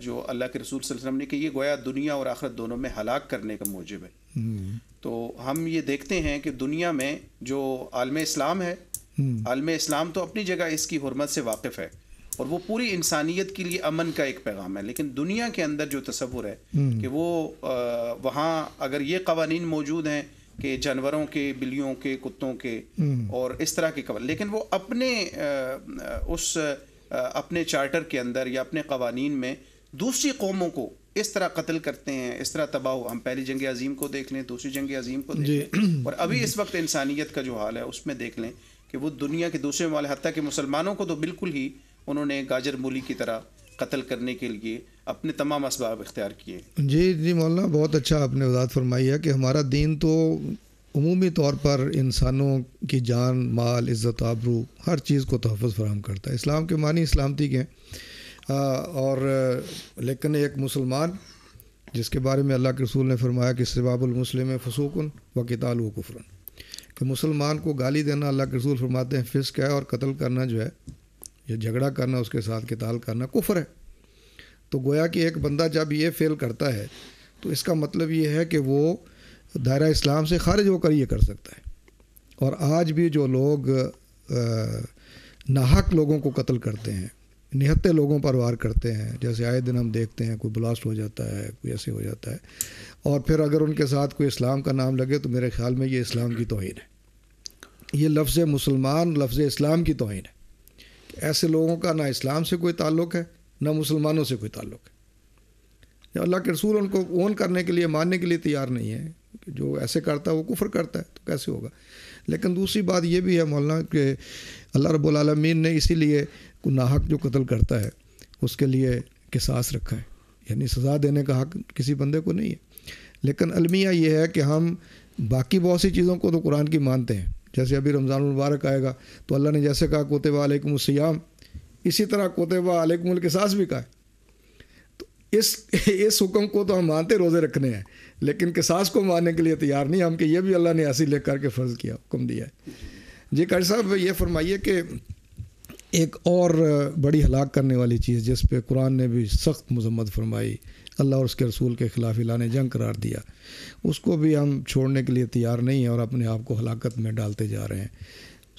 S3: जो अल्लाह के रसूल वसल्लम ने कि ये गोया दुनिया और आखरत दोनों में हलाक करने का मौजब
S4: है
S3: तो हम ये देखते हैं कि दुनिया में जो आलम इस्लाम है आलम इस्लाम तो अपनी जगह इसकी हरमत से वाकिफ़ है और वो पूरी इंसानियत के लिए अमन का एक पैगाम है लेकिन दुनिया के अंदर जो तस्वुर है कि वो वहाँ अगर ये कवानीन मौजूद हैं के जानवरों के बिल्लियों के कुत्तों के हम्म। और इस तरह के कवर लेकिन वो अपने उस अपने चार्टर के अंदर या अपने कवानीन में दूसरी कौमों को इस तरह कत्ल करते हैं इस तरह तबाह हम पहली जंग अजीम को देख लें दूसरी जंग अजीम को देख लें और अभी इस वक्त इंसानियत का जो हाल है उसमें देख लें कि वो दुनिया के दूसरे माल हती के मुसलमानों को तो बिल्कुल ही उन्होंने गाजर मूली की तरह कत्ल करने के लिए अपने तमाम इसबाब इख्तियार किए
S1: जी जी मौलाना बहुत अच्छा आपने वजात फरमाई है कि हमारा दीन तो अमूमी तौर पर इंसानों की जान माल इज़्ज़त आबरू हर चीज़ को तहफ़ फराहम करता है इस्लाम के मानी इस्लामती के और लेकिन एक मुसलमान जिसके बारे में अल्लाह के रसूल ने फरमाया कि सबाबुलमसलम फसूकन व किताल कुफरन कि मुसलमान को गाली देना अल्लाह के रसूल फरमाते हैं फ़िस्क है और कत्ल करना जो है या झगड़ा करना उसके साथ किताल करना कुफर है तो गोया कि एक बंदा जब ये फेल करता है तो इसका मतलब ये है कि वो दायरा इस्लाम से खारिज होकर ये कर सकता है और आज भी जो लोग नाहक लोगों को कत्ल करते हैं निहत्ते लोगों पर वार करते हैं जैसे आए दिन हम देखते हैं कोई ब्लास्ट हो जाता है कोई ऐसे हो जाता है और फिर अगर उनके साथ कोई इस्लाम का नाम लगे तो मेरे ख्याल में ये इस्लाम की तोहन है ये लफ्ज़ मुसलमान लफ्ज़ इस्लाम की तोहन है ऐसे लोगों का ना इस्लाम से कोई ताल्लुक़ है ना मुसलमानों से कोई ताल्लुक है जब अल्लाह के रसूल उनको ओन करने के लिए मानने के लिए तैयार नहीं है जो ऐसे करता है वो कुफर करता है तो कैसे होगा लेकिन दूसरी बात ये भी है मौलाना कि अल्लाह रबालमीन ने इसीलिए नाहक जो कत्ल करता है उसके लिए किसास रखा है यानी सज़ा देने का हक किसी बंदे को नहीं है लेकिन अलमिया ये है कि हम बाकी बहुत सी चीज़ों को तो कुरान की मानते हैं जैसे अभी रमज़ान मुबारक आएगा तो अल्लाह ने जैसे कहा कोते वालेकुम सयाम इसी तरह कोतबा के सास भी का है तो इस इस हुक्म को तो हम मानते रोज़े रखने हैं लेकिन सास को मानने के लिए तैयार नहीं हम कि यह भी अल्लाह ने हंसी लेकर करके फ़र्ज़ किया हुक्म दिया है जी कर साहब ये फरमाइए कि एक और बड़ी हलाक करने वाली चीज़ जिस पर कुरान ने भी सख्त मजम्मत फरमाई अल्लाह और उसके रसूल के ख़िलाफ़ इला ने जंग करार दिया उसको भी हम छोड़ने के लिए तैयार नहीं हैं और अपने आप को हलाकत में डालते जा रहे हैं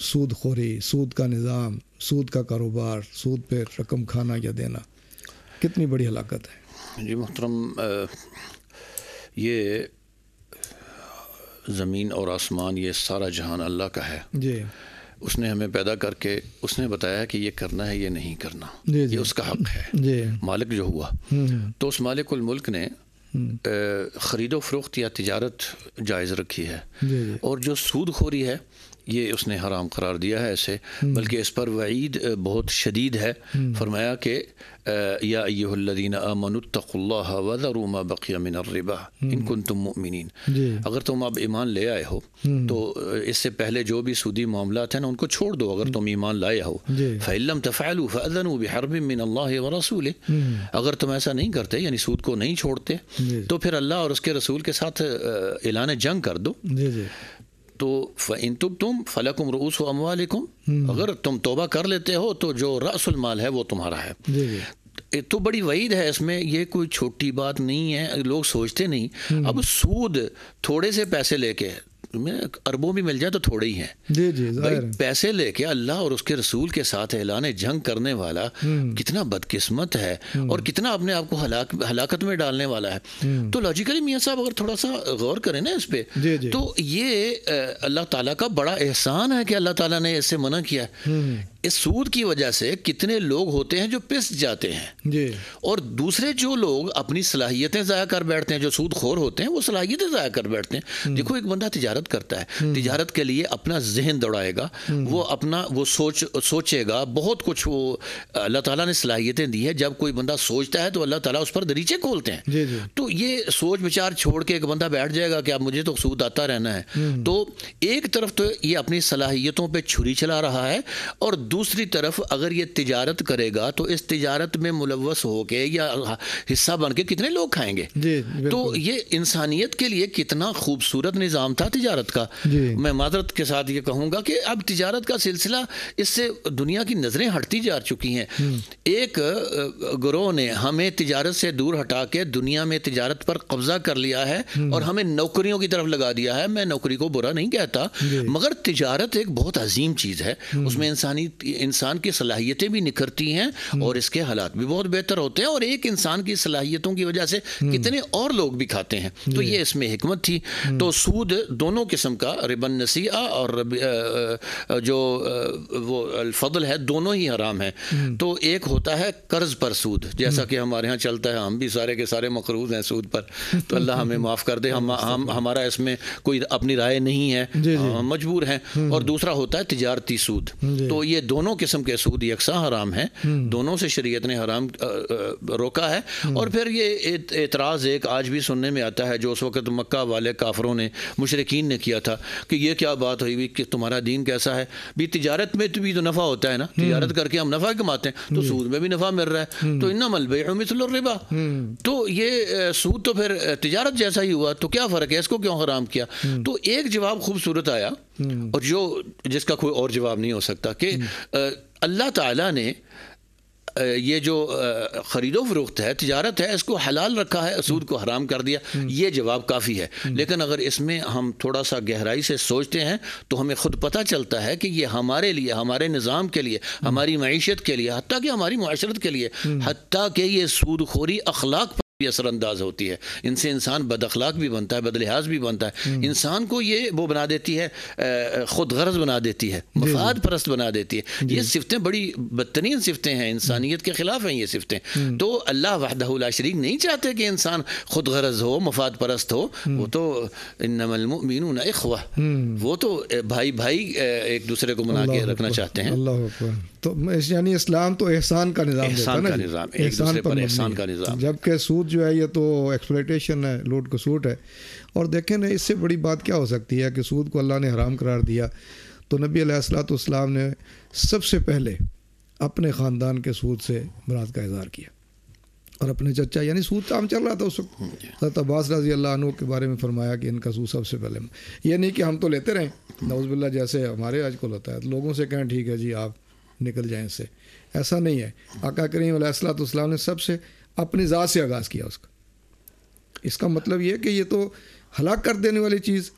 S1: सूद खोरी सूद का निज़ाम सूद का कारोबार सूद पे रकम खाना या देना कितनी बड़ी हलाकत
S2: है जी मोहतरम ये ज़मीन और आसमान ये सारा जहान अल्लाह का है जी उसने हमें पैदा करके उसने बताया कि ये करना है ये नहीं करना जी जी। ये उसका हक है जी मालिक जो हुआ हम्म। तो उस मालिक मुल्क ने हम्म। ख़रीदो फरोख्त या तजारत जायज़ रखी है और जो सूद खोरी है ये उसने हराम करार दिया है ऐसे हम्म। बल्कि इस पर वईद बहुत शदीद है हम्म। फरमाया कि या अय्युहल्लज़ीन आमनु तक़ुल्लाह वज़रू हम्म। इनकुन तुम मुमिन अगर तुम अब ईमान ले आए हो तो इससे पहले जो भी सूदी मामला थे ना उनको छोड़ दो अगर तुम ईमान लाए हो फ़ैलम तफ़ालू फ़ज़नु बिहरब मिन अल्लाह व रसूल अगर तुम ऐसा नहीं करते यानी सूद को नहीं छोड़ते तो फिर अल्लाह और उसके रसूल के साथ ऐलान जंग कर दो तो इन तुब तुम फ़लकुम व अमवालिकुम हम्म। अगर तुम तोबा कर लेते हो तो जो रसुल माल है वो तुम्हारा है तो बड़ी वईद है इसमें ये कोई छोटी बात नहीं है लोग सोचते नहीं हम्म। अब सूद थोड़े से पैसे लेके अरबों भी मिल जाए तो थोड़े ही हैं
S4: जी जी भाई
S2: पैसे लेके अल्लाह और उसके रसूल के साथ ऐलान जंग करने वाला हम्म। कितना बदकिस्मत है हम्म। और कितना अपने आप को हलाक हलाकत में डालने वाला है हम्म। तो लॉजिकली मियाँ साहब अगर थोड़ा सा गौर करें ना इस पर तो ये अल्लाह ताला का बड़ा एहसान है कि अल्लाह ताला ने इससे मना किया इस सूद की वजह से कितने लोग होते हैं जो पिस जाते हैं जी और दूसरे जो लोग अपनी सलाहियतें ज़ाया कर बैठते हैं जो सूद खोर होते हैं वो सलाहियतें ज़ाया कर बैठते हैं हम्म। देखो एक बंदा तजारत करता है हम्म। तजारत के लिए अपना जहन दौड़ाएगा हम्म। वो अपना वो सोच सोचेगा बहुत कुछ वो अल्लाह ताला ने सलाहियतें दी है जब कोई बंदा सोचता है तो अल्लाह ताला उस पर दरीचे खोलते हैं जी जी। तो ये सोच विचार छोड़ के एक बंदा बैठ जाएगा कि अब मुझे तो सूद आता रहना है तो एक तरफ तो ये अपनी सलाहियतों पर छुरी चला रहा है और दूसरी तरफ अगर ये तिजारत करेगा तो इस तिजारत में मुलवस होके या हिस्सा बन के कितने लोग खाएंगे तो ये इंसानियत के लिए कितना खूबसूरत निज़ाम था तिजारत का मैं माजरत के साथ ये कहूँगा कि अब तिजारत का सिलसिला इससे दुनिया की नज़रें हटती जा चुकी हैं हम्म। एक ग्रोह ने हमें तिजारत से दूर हटा के दुनिया में तिजारत पर कब्जा कर लिया है हम्म। और हमें नौकरियों की तरफ लगा दिया है मैं नौकरी को बुरा नहीं कहता मगर तिजारत एक बहुत अजीम चीज़ है हम्म। उसमें इंसानी इंसान की सलाहियतें भी निखरती हैं हम्म। और इसके हालात भी बहुत बेहतर होते हैं और एक इंसान की सलाहियतों की वजह से हम्म। कितने और लोग भी खाते हैं तो ये इसमें हमत थी हम्म। तो सूद दोनों किस्म का रिबन नसीहा और जो वो अलफल है दोनों ही हराम है तो एक होता है कर्ज पर सूद जैसा कि हमारे यहाँ चलता है हम भी सारे के सारे मकरूज हैं सूद पर तो अल्लाह हमें माफ़ कर दे हम हम हमारा इसमें कोई अपनी राय नहीं है हाँ, हम मजबूर हैं और दूसरा होता है तजारती सूद तो ये दोनों किस्म के सूद यकसा हराम है हम्म। दोनों से शरीयत ने हराम रोका है हम्म। और फिर ये एतराज़ एक आज भी सुनने में आता है जो उस वक्त मक्का वाले काफरों ने मुशरकिन ने किया था कि ये क्या बात हुई कि तुम्हारा दीन कैसा है भी तजारत में तो भी तो नफ़ा होता है ना हम्म। तजारत करके हम नफ़ा कमाते हैं तो सूद में भी नफ़ा मिल रहा है तो इन्ना मलबे तो ये सूद तो फिर तजारत जैसा ही हुआ तो क्या फ़र्क है इसको क्यों हराम किया तो एक जवाब खूबसूरत आया हम्म। और जो जिसका कोई और जवाब नहीं हो सकता कि हम्म। अल्लाह ताला ने ये जो ख़रीदो फरोख्त है तजारत है इसको हलाल रखा है सूद को हराम कर दिया हम्म। ये जवाब काफ़ी है लेकिन अगर इसमें हम थोड़ा सा गहराई से सोचते हैं तो हमें ख़ुद पता चलता है कि ये हमारे लिए हमारे निज़ाम के लिए हमारी मीशत के लिए हती कि हमारी माशरत के लिए हती कि ये सूद खोरी अखलाक भी असरअंदाज होती है इनसे इंसान बदखलाक भी बनता है बदलिहाज भी बनता है हम्म। इंसान को ये वो बना देती है खुद गर्ज बना देती है मफाद परस्त बना देती है ये सिफतें बड़ी बदतरीन सिफतें हैं इंसानियत के ख़िलाफ़ हैं ये सिफतें हम्म। तो अल्लाह वाहदा शरीक नहीं चाहते कि इंसान खुद गर्ज हो मफाद परस्त हो हम्म। वो तो नमलमीन अखवा वो तो भाई भाई एक दूसरे को मना के रखना चाहते
S4: हैं तो
S1: यानी इस्लाम तो एहसान का निज़ाम एहसान का निज़ाम एहसान का निज़ाम जबकि सूद जो है ये तो एक्सप्लेटेशन है लूट कसूट सूट है और देखें ना इससे बड़ी बात क्या हो सकती है कि सूद को अल्लाह ने हराम करार दिया तो नबी सलाम ने सबसे पहले अपने ख़ानदान के सूद से मराद का इजहार किया और अपने चचा यानी सूद काम चल रहा था उस वक्त हजरत अब्बास रजी अल्लाह के बारे में फरमाया कि इनका सूद सबसे पहले ये नहीं कि हम तो लेते रहें नवज़बिल्ला जैसे हमारे आजकल होता है तो लोगों से कहें ठीक है जी आप निकल जाएं इससे ऐसा नहीं है आका करीम सलाम ने सबसे अपनी ज़ात से आगाज़ किया उसका इसका मतलब ये कि ये तो हलाक कर देने वाली चीज़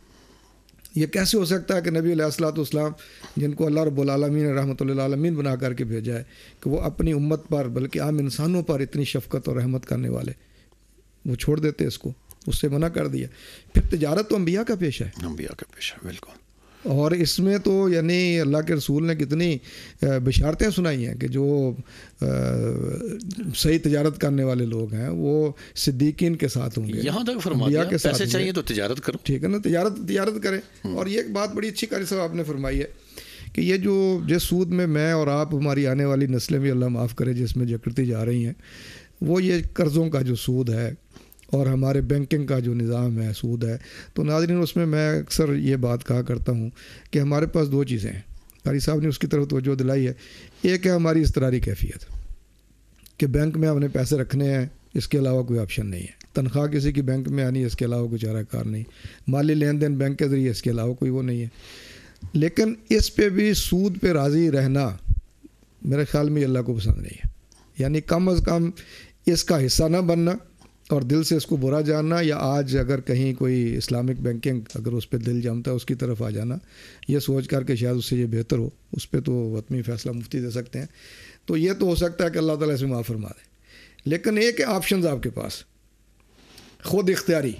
S1: ये कैसे हो सकता है कि नबी सलाम जिनको अल्लाह रबालमीन रहमत आलमीन बना करके भेजा है कि वो अपनी उम्मत पर बल्कि आम इंसानों पर इतनी शफकत और रहमत करने वाले वो छोड़ देते इसको उससे मना कर दिया फिर तजारत तो अम्बिया का पेशा है अम्बिया का
S2: पेशा बिल्कुल
S1: और इसमें तो यानी अल्लाह के रसूल ने कितनी बिशारतें सुनाई हैं कि जो आ, सही तजारत करने वाले लोग हैं वो सिद्दीकीन के साथ होंगे यहाँ तक फरमाया के साथ चाहिए तो तजारत करो ठीक है ना तजारत तजारत करें हम्म। और ये एक बात बड़ी अच्छी कारी साहब आपने फरमाई है कि ये जो जिस सूद में मैं और आप हमारी आने वाली नस्लें भी अल्लाह माफ़ करें जिसमें जकड़ती जा रही हैं वो ये कर्ज़ों का जो सूद है और हमारे बैंकिंग का जो निज़ाम है सूद है तो नाजरीन उसमें मैं अक्सर ये बात कहा करता हूँ कि हमारे पास दो चीज़ें हैं कारी साहब ने उसकी तरफ तोजो दिलाई है एक है हमारी इसतरारी कैफियत कि बैंक में हमने पैसे रखने हैं इसके अलावा कोई ऑप्शन नहीं है तनख्वाह किसी की बैंक में आनी है इसके अलावा कोई चारा कार नहीं माली लेन देन बैंक के ज़रिए इसके अलावा कोई वो नहीं है लेकिन इस पे भी सूद पे राज़ी रहना मेरे ख्याल में अल्लाह को पसंद नहीं है यानी कम अज़ कम इसका हिस्सा ना बनना और दिल से इसको बुरा जानना या आज अगर कहीं कोई इस्लामिक बैंकिंग अगर उस पर दिल जमता है उसकी तरफ आ जाना यह सोच करके शायद उससे ये बेहतर हो उस पर तो वतमी फैसला मुफ्ती दे सकते हैं तो ये तो हो सकता है कि अल्लाह ताला इसमें माफ़ फरमा दे लेकिन एक ऑप्शन आपके पास ख़ुद इख्तियारी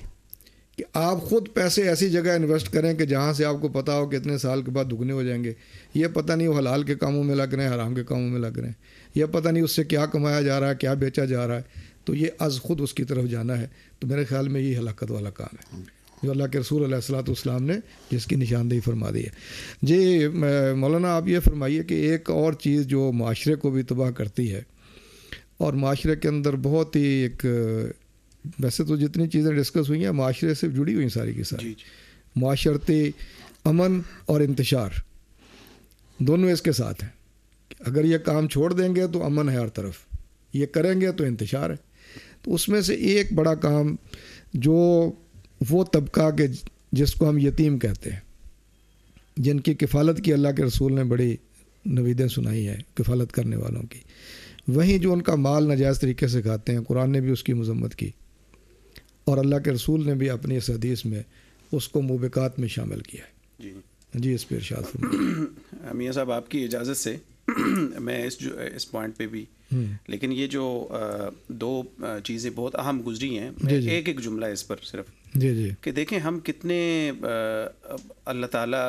S1: कि आप ख़ुद पैसे ऐसी जगह इन्वेस्ट करें कि जहाँ से आपको पता हो कि इतने साल के बाद दुगने हो जाएंगे ये पता नहीं वो हलाल के कामों में लग रहे हैं हराम के कामों में लग रहे हैं यह पता नहीं उससे क्या कमाया जा रहा है क्या बेचा जा रहा है तो ये आज ख़ुद उसकी तरफ जाना है तो मेरे ख्याल में यही हलाकत वाला काम है जो अल्लाह के रसूल सलाम ने जिसकी निशानदेही फरमा दी है जी मौलाना आप ये फरमाइए कि एक और चीज़ जो माशरे को भी तबाह करती है और माशरे के अंदर बहुत ही एक वैसे तो जितनी चीज़ें डिस्कस हुई हैं माशरे से जुड़ी हुई सारी की सारी माशरती अमन और इंतशार दोनों इसके साथ हैं अगर ये काम छोड़ देंगे तो अमन है हर तरफ ये करेंगे तो इंतशार है तो उसमें से एक बड़ा काम जो वो तबका के जिसको हम यतीम कहते हैं जिनकी किफ़ालत की अल्लाह के रसूल ने बड़ी नवीदें सुनाई हैं किफ़ालत करने वालों की वहीं जो उनका माल नजायज़ तरीके से खाते हैं कुरान ने भी उसकी मजम्मत की और अल्लाह के रसूल ने भी अपनी इस हदीस में उसको मुबिकात में शामिल किया
S3: है जी
S1: जी इस पर इर्शाद
S3: मियाँ साहब आपकी इजाज़त से मैं इस जो इस पॉइंट पे भी हम्म। लेकिन ये जो दो चीज़ें बहुत अहम गुजरी हैं एक एक जुमला इस पर सिर्फ जी जी कि देखें हम कितने अल्लाह ताला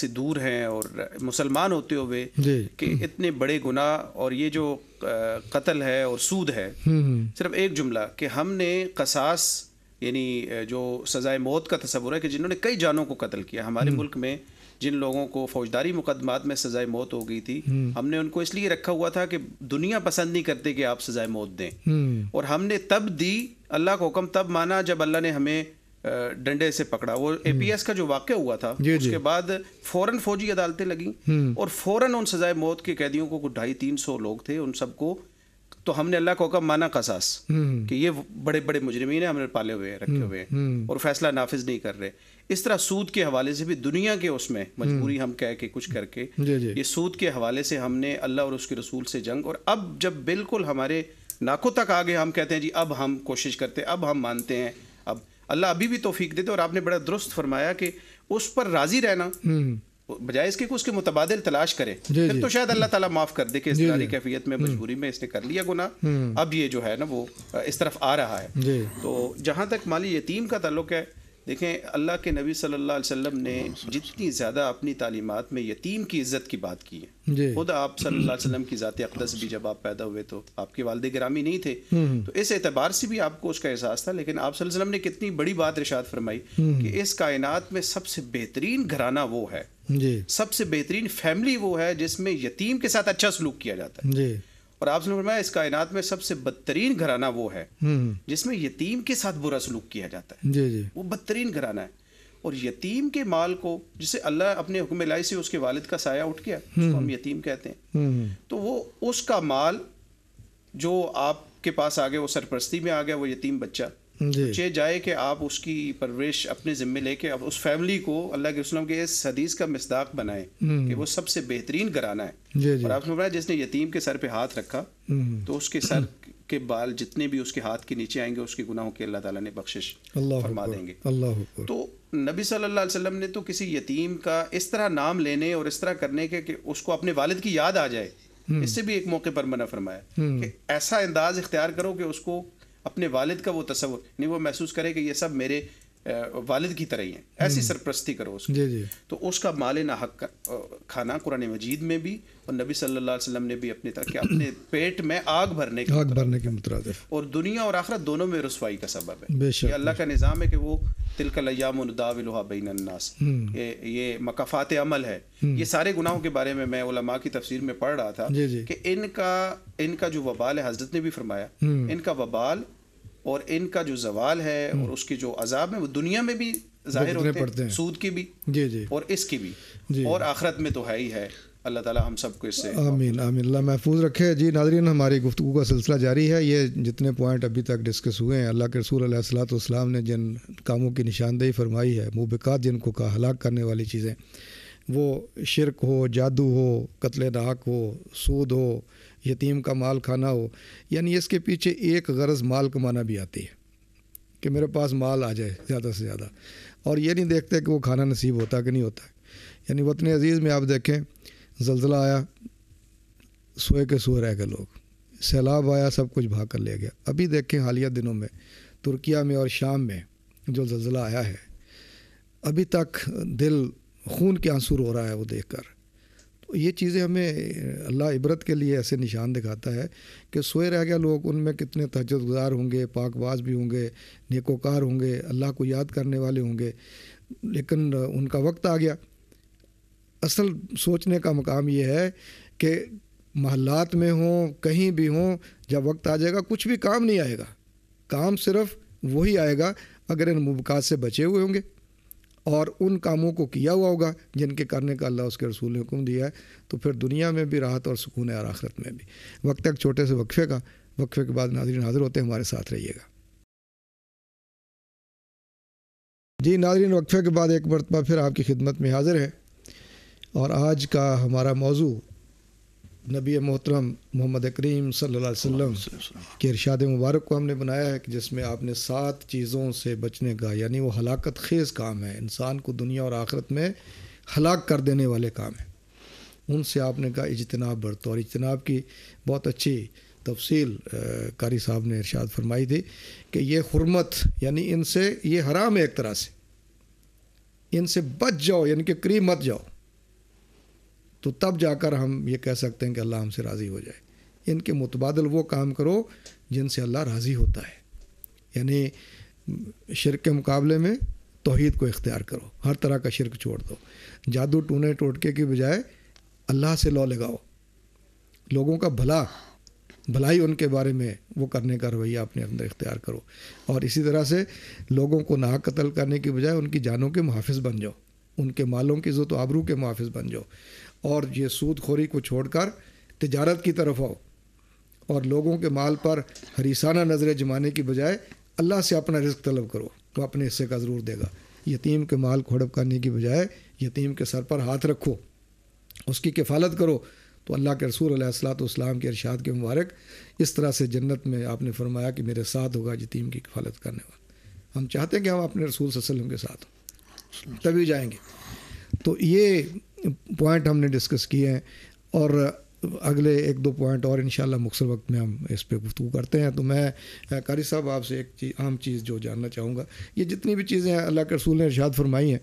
S3: से दूर हैं और मुसलमान होते हुए कि इतने बड़े गुनाह और ये जो कत्ल है और सूद है हम्म, हम्म। सिर्फ एक जुमला कि हमने कसास यानी जो सज़ाए मौत का तस्वुर है कि जिन्होंने कई जानों को कत्ल किया हमारे मुल्क में जिन लोगों को फौजदारी मुकदमात में सजाए मौत हो गई थी हम्म। हमने उनको इसलिए रखा हुआ था कि दुनिया पसंद नहीं करते कि आप सजाए मौत दें हम्म। और हमने तब दी अल्लाह का हुक्म तब माना जब अल्लाह ने हमें डंडे से पकड़ा वो एपीएस हम्म। का जो वाक्य हुआ था जी उसके जी। बाद फौरन फौजी अदालतें लगी और फौरन उन सजाए मौत के कैदियों को ढाई तीन सौ लोग थे उन सबको तो हमने अल्लाह को हुक्म माना कसास हम्म। कि ये बड़े बड़े मुजरमी हैं हमने पाले हुए हैं रखे हम्म, हुए हैं हम्म। और फैसला नाफिज नहीं कर रहे इस तरह सूद के हवाले से भी दुनिया के उसमें मजबूरी हम कह के कुछ करके जे जे। ये सूद के हवाले से हमने अल्लाह और उसके रसूल से जंग और अब जब बिल्कुल हमारे नाकों तक आगे हम कहते हैं जी अब हम कोशिश करते हैं अब हम मानते हैं अब अल्लाह अभी भी तोफीक देते और आपने बड़ा दुरुस्त फरमाया कि उस पर राज़ी रहना बजाय इसके कि उसके मुतबादल तलाश करे फिर तो शायद अल्लाह ताला माफ़ कर दे कि इस कैफियत में हम्म। मजबूरी में इसने कर लिया गुना हम्म। अब ये जो है ना वो इस तरफ आ रहा है तो जहां तक माली यतीम का ताल्लुक है देखें अल्लाह के नबी सल्लल्लाहु अलैहि वसल्लम ने जितनी ज़्यादा अपनी तालीमत में यतीम की इज़्ज़त की बात की है खुद आप सल्लल्लाहु अलैहि वसल्लम की ज़ात अकदस भी जब आप पैदा हुए तो आपके वालद ग्रामी नहीं थे हम्म, हम्म। तो इस एतबार से भी आपको उसका एहसास था लेकिन आप वसल्लम ने कितनी बड़ी बात रिशात फरमाई हम्म, कि इस कायनात में सबसे बेहतरीन घराना वो है सबसे बेहतरीन फैमिली वो है जिसमें यतीम के साथ अच्छा सलूक किया जाता है और आप फरमाया इस कायनात में सबसे बदतरीन घराना वो है हम्म। जिसमें यतीम के साथ बुरा सलूक किया जाता है जी जी वो बदतरीन घराना है और यतीम के माल को जिसे अल्लाह अपने हुक्म लाई से उसके वालिद का साया उठ गया उसको हम्म। हम यतीम कहते हैं हम्म। तो वो उसका माल जो आपके पास आ गया वो सरपरस्ती में आ गया वो यतीम बच्चा सोचे जाए कि आप उसकी परवरिश अपने ज़िम्मे लेके अब उस फैमिली को अल्लाह के वसलम के इस हदीस का मसदाक बनाए हम्म। कि वो सबसे बेहतरीन घराना है जी जी। और आपने बताया जिसने यतीम के सर पे हाथ रखा हम्म। तो उसके सर के बाल जितने भी उसके हाथ के नीचे आएंगे उसके गुनाहों के अल्लाह ताला ने बख्शिश
S4: फरमा देंगे अल्लाह
S3: तो नबी सल्लल्लाहु अलैहि वसल्लम ने तो किसी यतीम का इस तरह नाम लेने और इस तरह करने के कि उसको अपने वालिद की याद आ जाए हम्म। इससे भी एक मौके पर मना फरमाया कि ऐसा अंदाज इख्तियार करो कि उसको अपने वालिद का वो तस्वुर यानी वो महसूस करे कि ये सब मेरे वालिद की तरह ही है ऐसी हम्म। सरप्रस्ती करो उसको जी जी तो उसका माल ना हक खाना कुरान मजीद में भी और नबी सल्लल्लाहु अलैहि वसल्लम ने भी अपने तरह अपने पेट में आग भरने के
S1: आग भरने के मुतरद
S3: और दुनिया और आखरत दोनों में रसवाई का सबब है ये अल्लाह का निज़ाम है कि वो तिलकलयामदाविलहा हम्म। ये ये मकाफात अमल है हम्म। ये सारे गुनाहों के बारे में मैं उलमा की तफसीर में पढ़ रहा था कि इनका इनका जो वबाल है हजरत ने भी फरमाया इनका वबाल और इनका जो जवाल है हम्म। और उसकी जो अजाब है वो दुनिया में भी जाहिर होते
S4: हैं सूद की भी जी जी
S3: और इसकी भी जी और आखरत में तो है ही है अल्लाह ताला हम सबको इससे आमीन
S4: आमीन
S1: अल्लाह महफूज रखे जी नाजरीन हमारी गुफ्तु का सिलसिला जारी है ये जितने पॉइंट अभी तक डिस्कस हुए हैं अल्लाह के रसूल सलाम ने जिन कामों की निशानदेही फरमाई है मुबिकात जिनको कहा हलाक करने वाली चीज़ें वो शिरक हो जादू हो कत्ल नाक हो सूद हो यतीम का माल खाना हो यानी इसके पीछे एक गरज़ माल कमाना भी आती है कि मेरे पास माल आ जाए ज़्यादा से ज़्यादा और ये नहीं देखते कि वो खाना नसीब होता कि नहीं होता यानी वतन अज़ीज़ में आप देखें जलजिला आया सोए के सोए रह गए लोग सैलाब आया सब कुछ भाग कर ले गया अभी देखें हालिया दिनों में तुर्किया में और शाम में जो जलजिला आया है अभी तक दिल खून के आंसू रो रहा है वो देख कर ये चीज़ें हमें अल्लाह इबरत के लिए ऐसे निशान दिखाता है कि सोए रह गया लोग उनमें कितने गुजार होंगे पाकबाज भी होंगे नेकोकार होंगे अल्लाह को याद करने वाले होंगे लेकिन उनका वक्त आ गया असल सोचने का मकाम ये है कि महलात में हों कहीं भी हों जब वक्त आ जाएगा कुछ भी काम नहीं आएगा काम सिर्फ वही आएगा अगर इन मुबकात से बचे हुए होंगे और उन कामों को किया हुआ होगा जिनके करने का अल्लाह उसके रसूल ने हुक्म दिया है तो फिर दुनिया में भी राहत और सुकून है और आखरत में भी वक्त तक छोटे से वक्फे का वक्फे के बाद नाजरीन हाजिर होते हैं हमारे साथ रहिएगा जी नाजरीन वक्फे के बाद एक मरतबा फिर आपकी खिदमत में हाजिर है और आज का हमारा मौजू नबी मोहतरम मोहम्मद करीम सल्ला वसम के इरशाद मुबारक को हमने बनाया है कि जिसमें आपने सात चीज़ों से बचने का यानी वो हलाकत खेज़ काम है इंसान को दुनिया और आखरत में हलाक कर देने वाले काम है उनसे आपने कहा इजतनाब बरतो और इजतनाब की बहुत अच्छी तफसील कारी साहब ने इरशाद फरमाई थी कि ये हरमत यानी इनसे ये हराम है एक तरह से इनसे बच जाओ यानी कि करीब मत जाओ तो तब जाकर हम ये कह सकते हैं कि अल्लाह हमसे राज़ी हो जाए इनके मुतबादल वो काम करो जिनसे अल्लाह राज़ी होता है यानी शिरक के मुकाबले में तोहद को इख्तियार करो हर तरह का शिरक छोड़ दो जादू टूने टोटके के बजाय अल्लाह से लॉ लगाओ लोगों का भला भलाई उनके बारे में वो करने का रवैया अपने अंदर इख्तियार करो और इसी तरह से लोगों को ना कत्ल करने के बजाय उनकी जानों के मुहाफ़ बन जाओ उनके मालों की तो आबरू के मुहाफ़ बन जाओ और ये सूद खोरी को छोड़कर तजारत की तरफ आओ और लोगों के माल पर हरीसाना नज़रें जमाने की बजाय अल्लाह से अपना रिस्क तलब करो तो अपने हिस्से का ज़रूर देगा यतीम के माल को हड़प करने की बजाय यतीम के सर पर हाथ रखो उसकी किफ़ालत करो तो अल्लाह के रसूल सलाम के इरशाद के मुबारक इस तरह से जन्नत में आपने फरमाया कि मेरे साथ होगा यतीम की किफ़ालत करने वाला हम चाहते हैं कि हम अपने रसूल वसलम के साथ हों तभी जाएंगे तो ये पॉइंट हमने डिस्कस किए हैं और अगले एक दो पॉइंट और इन मुख्तर वक्त में हम इस पर गुफ्तु करते हैं तो मैं कारी साहब आपसे एक चीज़ आम चीज़ जो जानना चाहूँगा ये जितनी भी चीज़ें अल्लाह के रसूल ने इर्शाद फरमाई हैं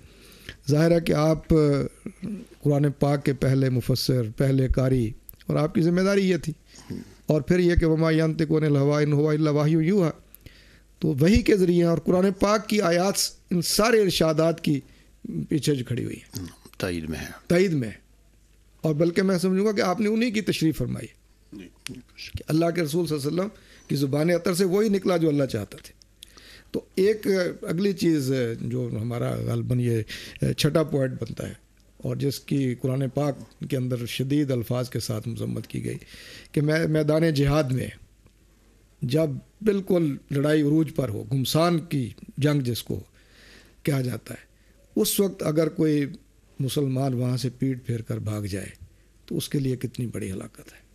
S1: ज़ाहिर है कि आप कुरान पाक के पहले मुफसर पहले कारी और आपकी ज़िम्मेदारी ये थी और फिर यह कि वमा यानते को लवा इन हवा वाही यूँ है तो वही के ज़रिए और कुरान पाक की आयात इन सारे इर्शादात की पीछे जो खड़ी हुई है तइद में है तइद में है और बल्कि मैं समझूंगा कि आपने उन्हीं की तशरीफ़ फरमाई कि अल्लाह के रसूल वसल्लम की ज़ुबान अतर से वही निकला जो अल्लाह चाहता थे तो एक अगली चीज़ जो हमारा गलबन ये छठा पॉइंट बनता है और जिसकी कुरान पाक के अंदर शदीद अल्फाज के साथ मजम्मत की गई कि मैं मैदान जहाद में जब बिल्कुल लड़ाई उरूज पर हो गुमसान की जंग जिसको कहा जाता है उस वक्त अगर कोई मुसलमान वहाँ से पीट फेर कर भाग जाए तो उसके लिए कितनी बड़ी हलाकत है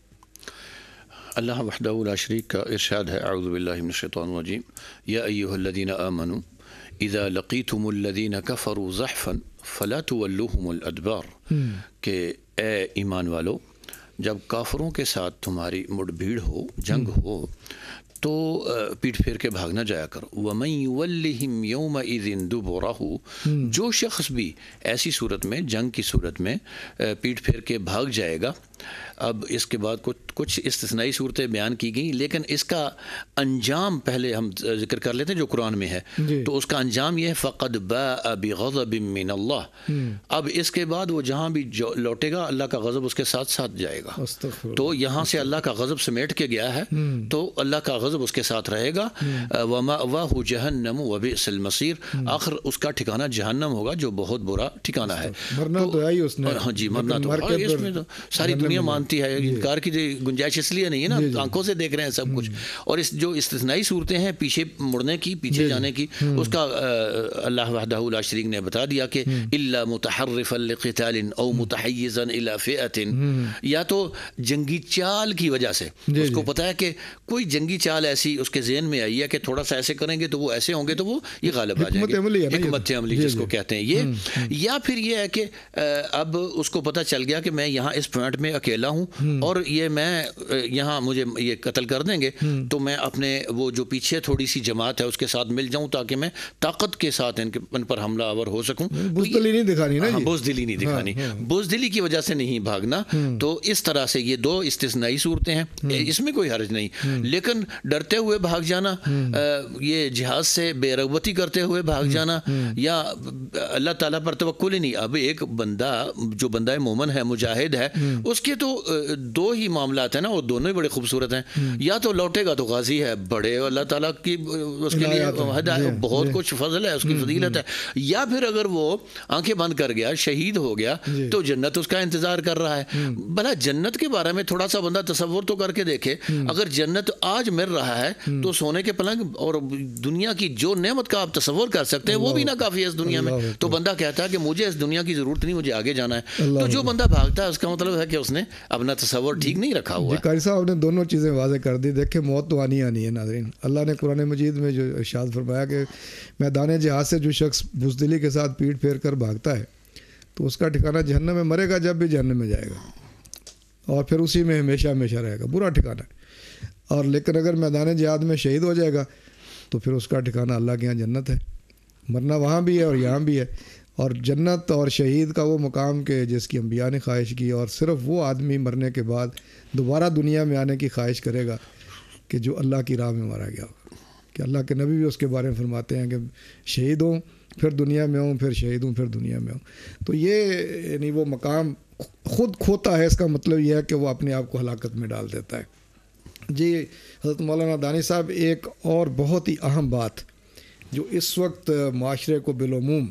S2: अल्लाह वहदा शरीक का इरशाद है आउज़बिल्लिनशैतवानजीम यादीन आमनु इज़ा लकीतुमल्लिन कफ़रू ज़हफ़न फ़ला तो अल्लुमदबार हम्म। के ए ईमान वालों जब काफरों के साथ तुम्हारी मुठभीड़ हो जंग हो तो पीठ फेर के भागना जाया करो वमई योम दुबोरा जो शख्स भी ऐसी सूरत में जंग की सूरत में पीठ फेर के भाग जाएगा अब इसके बाद कुछ कुछ इस्तनाई सूरतें बयान की गई लेकिन इसका अंजाम पहले हम जिक्र कर लेते हैं जो कुरान में है तो उसका अंजाम यह है फ़कद बिन हम्म। अब इसके बाद वो जहाँ भी लौटेगा अल्लाह का गज़ब उसके साथ साथ जाएगा तो यहाँ से अल्लाह का गज़ब समेट के गया है हम्म। तो अल्लाह का गजब उसके साथ रहेगा हम्म। वमा वाह जहन्नम वबिसल मसीर हम्म। आखिर उसका ठिकाना जहन्नम होगा जो बहुत बुरा ठिकाना है तो
S1: मरना तो आई तो उसने हाँ जी मरना तो हाँ, इसमें तो
S2: सारी दुनिया मानती है इनकार की तो गुंजाइश इसलिए नहीं है ना आंखों से देख रहे हैं सब कुछ हम्म। और इस जो इस्तनाई सूरतें हैं पीछे मुड़ने की पीछे जाने की उसका अल्लाह वहदा शरीक ने बता दिया कि इल्ला मुतहरफ़ल ओ मुतन इला या तो जंगी चाल की वजह से उसको पता है कि कोई जंगी चाल मिसाल ऐसी उसके जहन में आई है कि थोड़ा सा ऐसे करेंगे तो वो ऐसे होंगे तो वो ये गालब आ जाएंगे अमली जिसको कहते हैं ये हम्म, हम्म। या फिर ये है कि अब उसको पता चल गया कि मैं यहाँ इस पॉइंट में अकेला हूँ हम्म। और ये मैं यहाँ मुझे ये कत्ल कर देंगे तो मैं अपने वो जो पीछे थोड़ी सी जमात है उसके साथ मिल जाऊँ ताकि मैं ताकत के साथ इनके इन पर हमला आवर हो सकूँ तो
S1: बुजदिली नहीं दिखानी ना हाँ, बुजदिली नहीं हाँ, दिखानी हाँ।
S2: बुजदिली की वजह से नहीं भागना तो इस तरह से ये दो इस्तना सूरतें हैं इसमें कोई हर्ज नहीं लेकिन डरते हुए भाग जाना हम्म। ये जिहाज से बेरगवती करते हुए भाग हम्म। जाना हम्म। या अल्लाह ताला पर तवक्कुल ही नहीं अब एक बंदा जो बंदा मोमन है मुजाहिद है उसके तो दो ही मामला है ना वो दोनों ही बड़े खूबसूरत हैं या तो लौटेगा तो गाजी है बड़े अल्लाह ताला की उसके लिए बहुत कुछ फजल है उसकी फजीलत है या फिर अगर वो आंखें बंद कर गया शहीद हो गया तो जन्नत उसका इंतजार कर रहा है भला जन्नत के बारे में थोड़ा सा बंदा तस्वुर तो करके देखे अगर जन्नत आज मिल रहा रहा है तो हम्म। सोने के पलंग और दुनिया की जो नेमत का आप तस्वर कर सकते हैं वो भी ना काफ़ी है इस दुनिया में तो बंदा कहता है कि मुझे इस दुनिया की ज़रूरत नहीं मुझे आगे जाना है तो जो बंदा भागता है उसका मतलब है कि उसने अपना तस्वर ठीक नहीं रखा हुआ
S1: साहब ने दोनों चीज़ें वाजे कर दी देखे मौत तो आनी आनी है नाजरीन अल्लाह ने कुरान मजीद में जो इशाद फरमाया कि मैदान जहाज से जो शख्स बुजदिली के साथ पीट फेर कर भागता है तो उसका ठिकाना जहन्नम में मरेगा जब भी जहन्नम में जाएगा और फिर उसी में हमेशा हमेशा रहेगा बुरा ठिकाना है और लेकिन अगर मैदान जहाद में शहीद हो जाएगा तो फिर उसका ठिकाना अल्लाह के यहाँ जन्नत है मरना वहाँ भी है और यहाँ भी है और जन्नत और शहीद का वो मुकाम के जिसकी अम्बिया ने ख्वाहिश की और सिर्फ वो आदमी मरने के बाद दोबारा दुनिया में आने की ख्वाहिश करेगा कि जो अल्लाह की राह में मारा गया होगा कि अल्लाह के नबी भी उसके बारे में फरमाते हैं कि शहीद हों फिर दुनिया में हों फिर शहीद हूँ फिर दुनिया में आऊँ तो ये यानी वो मकाम खुद खोता है इसका मतलब यह है कि वह अपने आप को हलाकत में डाल देता है जी हजरत मौलाना दानी साहब एक और बहुत ही अहम बात जो इस वक्त माशरे को बिलोमूम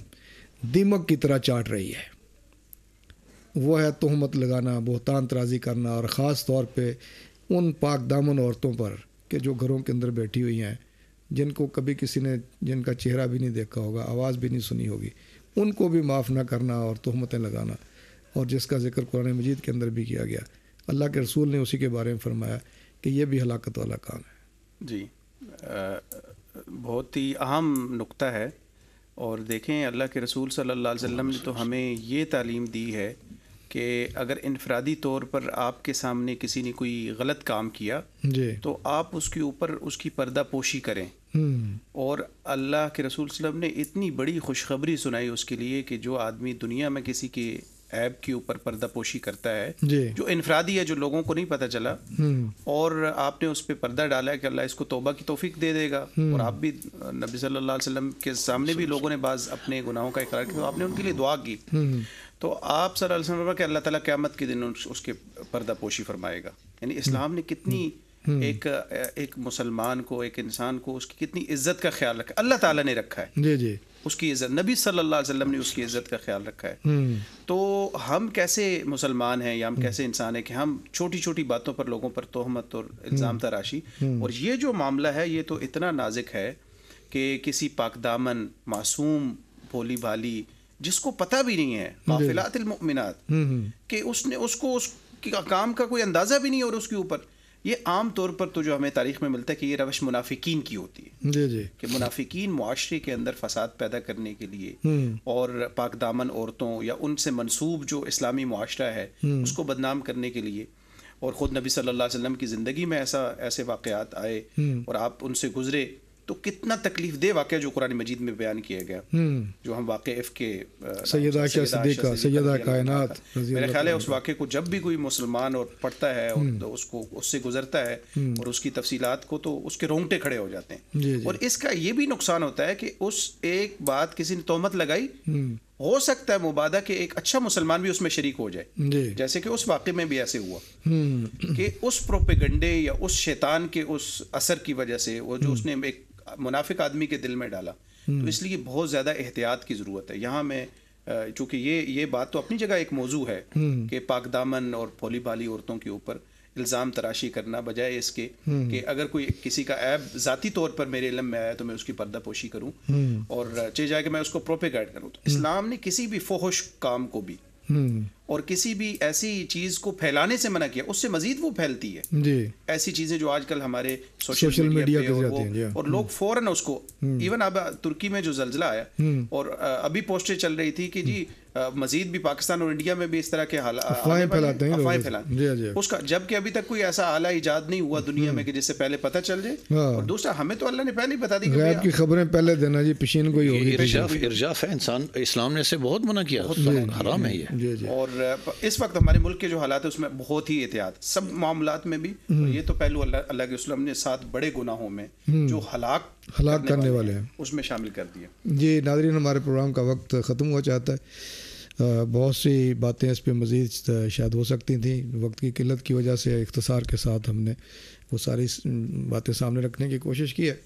S1: दीमक की तरह चाट रही है वो है तहमत लगाना बहतान तराजी करना और ख़ास तौर पे उन पाक दामन औरतों पर कि जो घरों के अंदर बैठी हुई हैं जिनको कभी किसी ने जिनका चेहरा भी नहीं देखा होगा आवाज़ भी नहीं सुनी होगी उनको भी माफ़ ना करना और तहमतें लगाना और जिसका जिक्र कुरान मजीद के अंदर भी किया गया अल्लाह के रसूल ने उसी के बारे में फरमाया कि ये भी हलाकत वाला काम
S3: है जी आ, बहुत ही अहम नुकता है और देखें अल्लाह के रसूल सल्लल्लाहु अलैहि वसल्लम ने तो हमें ये तालीम दी है कि अगर इनफरादी तौर पर आपके सामने किसी ने कोई गलत काम किया तो आप उसके ऊपर उसकी पर्दापोशी करें हम्म। और अल्लाह के रसूल वसल्लम ने इतनी बड़ी खुशखबरी सुनाई उसके लिए कि जो आदमी दुनिया में किसी के ऐप के ऊपर पर्दापोशी करता है जो इनफरादी है जो लोगों को नहीं पता चला हम्म। और आपने उस पर पर्दा डाला है कि अल्लाह इसको तोबा की तोफीक दे देगा हम्म। और आप भी नबी सल्लल्लाहु अलैहि वसल्लम के सामने भी लोगों ने बाज अपने गुनाहों का इकरार किया तो आपने उनके लिए दुआ की हम्म। तो आप सर के अल्लाह तला क्यामत के दिन उसके पर्दापोशी फरमाएगा यानी इस्लाम ने कितनी एक एक मुसलमान को एक इंसान को उसकी कितनी इज्जत का ख्याल रखा अल्लाह ताला ने रखा है जी जी उसकी इज्जत नबी सल्लल्लाहु अलैहि वसल्लम ने उसकी इज्जत का ख्याल रखा है हम्म। तो हम कैसे मुसलमान हैं या हम हम्म। कैसे इंसान हैं कि हम छोटी छोटी बातों पर लोगों पर तोहमत और हम्म। इल्ज़ाम तराशी और ये जो मामला है ये तो इतना नाजिक है कि किसी पाकदामन मासूम भोली भाली जिसको पता भी नहीं है माफिलात कि उसने उसको उस काम का कोई अंदाज़ा भी नहीं और उसके ऊपर ये आम तौर पर तो जो हमें तारीख में मिलता है कि ये रवश मुनाफिकीन की होती है जी जी कि मुनाफिकीन माशरे के अंदर फसाद पैदा करने के लिए हम्म। और पाक दामन औरतों या उनसे मनसूब जो इस्लामी मुआरा है हम्म। उसको बदनाम करने के लिए और ख़ुद नबी सल्लल्लाहु अलैहि वसल्लम की ज़िंदगी में ऐसा ऐसे वाक़ात आए हम्म। और आप उनसे गुज़रे तो कितना तकलीफ दे वाक़ जो कुरान मजीद में बयान किया गया हम्म। जो हम वाक़ के मेरे ख्याल है उस वाक्य को जब भी कोई मुसलमान और पढ़ता है और हम्म। तो उसको उससे गुजरता है हम्म। और उसकी तफसीलात को तो उसके रोंगटे खड़े हो जाते हैं और इसका ये भी नुकसान होता है कि उस एक बात किसी ने तोहमत लगाई हो सकता है मुबादा के एक अच्छा मुसलमान भी उसमें शरीक हो जाए जैसे कि उस वाक़े में भी ऐसे हुआ
S4: हम्म।
S3: कि उस प्रोपेगंडे या उस शैतान के उस असर की वजह से वो जो हम्म। उसने एक मुनाफिक आदमी के दिल में डाला तो हम्म। इसलिए बहुत ज़्यादा एहतियात की ज़रूरत है यहाँ मैं चूंकि ये ये बात तो अपनी जगह एक मौजू है कि पाकदामन और भोली बाली औरतों के ऊपर इल्ज़ाम तराशी करना बजाय इसके हम्म। कि अगर कोई किसी का ऐब ज़ाती तौर पर मेरे इलम में आया तो मैं उसकी पर्दा पोशी करूँ हम्म। और चे जाए कि मैं उसको प्रोपेगाइड करूँ तो हम्म। इस्लाम ने किसी भी फोहश काम को भी और किसी भी ऐसी चीज को फैलाने से मना किया उससे मजीद वो फैलती है जी ऐसी चीजें जो आजकल हमारे सोशल, सोशल मीडिया पे और, हैं हाँ। और लोग फौरन उसको इवन अब तुर्की में जो जलजिला आया और अभी पोस्टें चल रही थी कि जी मजीद भी पाकिस्तान और इंडिया में भी इस तरह के अफवाहें फैलाते हैं अफवाहें फैलाते हैं उसका जबकि अभी तक कोई ऐसा आला इजाद नहीं हुआ दुनिया हम्म। में कि जिससे पहले पता चल जाए हाँ। और दूसरा हमें तो अल्लाह ने पहले ही बता दी गैब
S4: की
S1: खबरें पहले देना जी पिशीन कोई होगी
S3: इर्जाफ है इंसान इस्लाम ने इसे बहुत मना किया हराम है ये और इस वक्त हमारे मुल्क के जो हालात है उसमें बहुत ही एहतियात सब मामला में भी तो हम्म। ये तो पहलू अल्लाह अल्लाह के वसलम ने सात बड़े गुनाहों में हम्म। जो हलाक हलाक करने वाले हैं उसमें शामिल कर दिया
S1: जी नाजरीन हमारे प्रोग्राम का वक्त ख़त्म हो जाता है बहुत सी बातें इस पर मज़ीद शायद हो सकती थी वक्त की किल्लत की वजह से इख्तसार के साथ हमने वो सारी बातें सामने रखने की कोशिश की है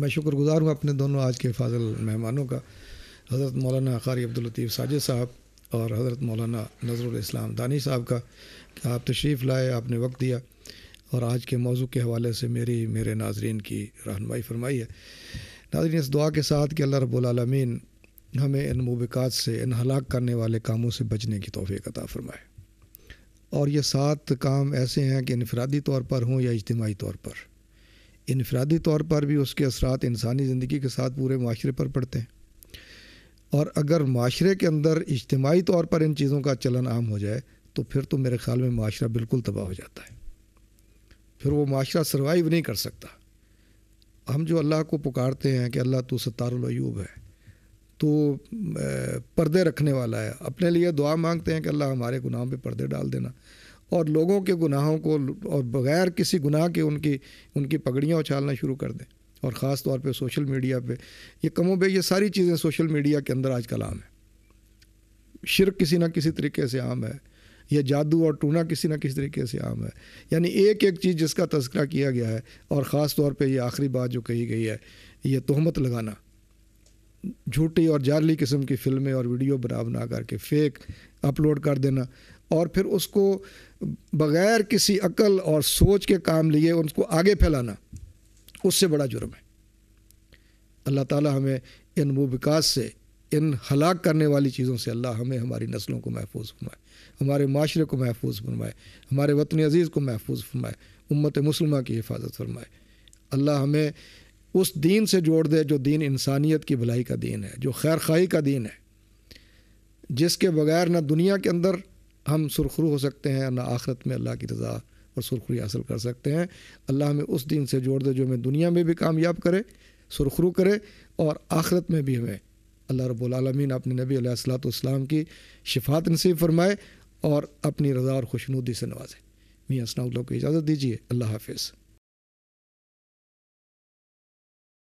S1: मैं शुक्रगुजार हूँ अपने दोनों आज के फाजल मेहमानों का हज़रत मौलाना कारी अब्दुलतीफ़ साजिद साहब और हज़रत मौलाना नज़रुलस्लाम दानी साहब का आप तशरीफ़ लाए आपने वक्त दिया और आज के मौजू के हवाले से मेरी मेरे नाजरन की रहनमाई फरमाई है नाजरीन इस दुआ के साथ कि अल्लाह रबालमीन हमें इन मुबिकात से इन हलाक करने वाले कामों से बचने की तोफ़ी अता फ़रमाए और ये सात काम ऐसे हैं कि इनफरादी तौर पर हों या इजतमाही तौर पर इनफरादी तौर पर भी उसके असरात इंसानी ज़िंदगी के साथ पूरे माशरे पर पड़ते हैं और अगर माशरे के अंदर इजतमाही तौर पर इन चीज़ों का चलन आम हो जाए तो फिर तो मेरे ख्याल में माशरा बिल्कुल तबाह हो जाता है फिर वो माशरा सर्वाइव नहीं कर सकता हम जो अल्लाह को पुकारते हैं कि अल्लाह तो सत्तारयूब है तो पर्दे रखने वाला है अपने लिए दुआ मांगते हैं कि अल्लाह हमारे गुनाहों पे पर्दे डाल देना और लोगों के गुनाहों को और बग़ैर किसी गुनाह के उनकी उनकी पगड़ियाँ उछालना शुरू कर दें और ख़ास तौर पे सोशल मीडिया पे ये कमों पर ये सारी चीज़ें सोशल मीडिया के अंदर आज कल आम है शिर किसी न किसी तरीके से आम है या जादू और टूना किसी न किसी तरीके से आम है यानी एक एक चीज़ जिसका तस्करा किया गया है और ख़ास तौर पर यह आखिरी बात जो कही गई है ये तहमत लगाना झूठी और जाली किस्म की फिल्में और वीडियो बना बना करके फेक अपलोड कर देना और फिर उसको बग़ैर किसी अकल और सोच के काम लिए उनको आगे फैलाना उससे बड़ा जुर्म है अल्लाह ताला हमें इन मुबिकास से इन हलाक करने वाली चीज़ों से अल्लाह हमें हमारी नस्लों को महफूज फरमाए हमारे माशरे को महफूज फरमाए हमारे वतन अज़ीज़ को महफूज फरमाए उम्मत मुसलमा की हिफाजत फरमाए अल्लाह हमें उस दीन से जोड़ दे जो दीन इंसानियत की भलाई का दीन है जो खैर खाई का दीन है जिसके बगैर ना दुनिया के अंदर हम सुरखरू हो सकते हैं ना आखरत में अल्लाह की रज़ा और सुरखरू हासिल कर सकते हैं अल्लाह हमें उस दिन से जोड़ दे जो हमें दुनिया में भी कामयाब करे सुरखरू करे और आखरत में भी हमें अल्लाह रबालमीन अपने नबी सलाम की शिफात नसीब फरमाए और अपनी रज़ा और खुशनुदी से नवाजे मियाँ असनाउल्ला को इजाज़त दीजिए अल्लाह हाफिज़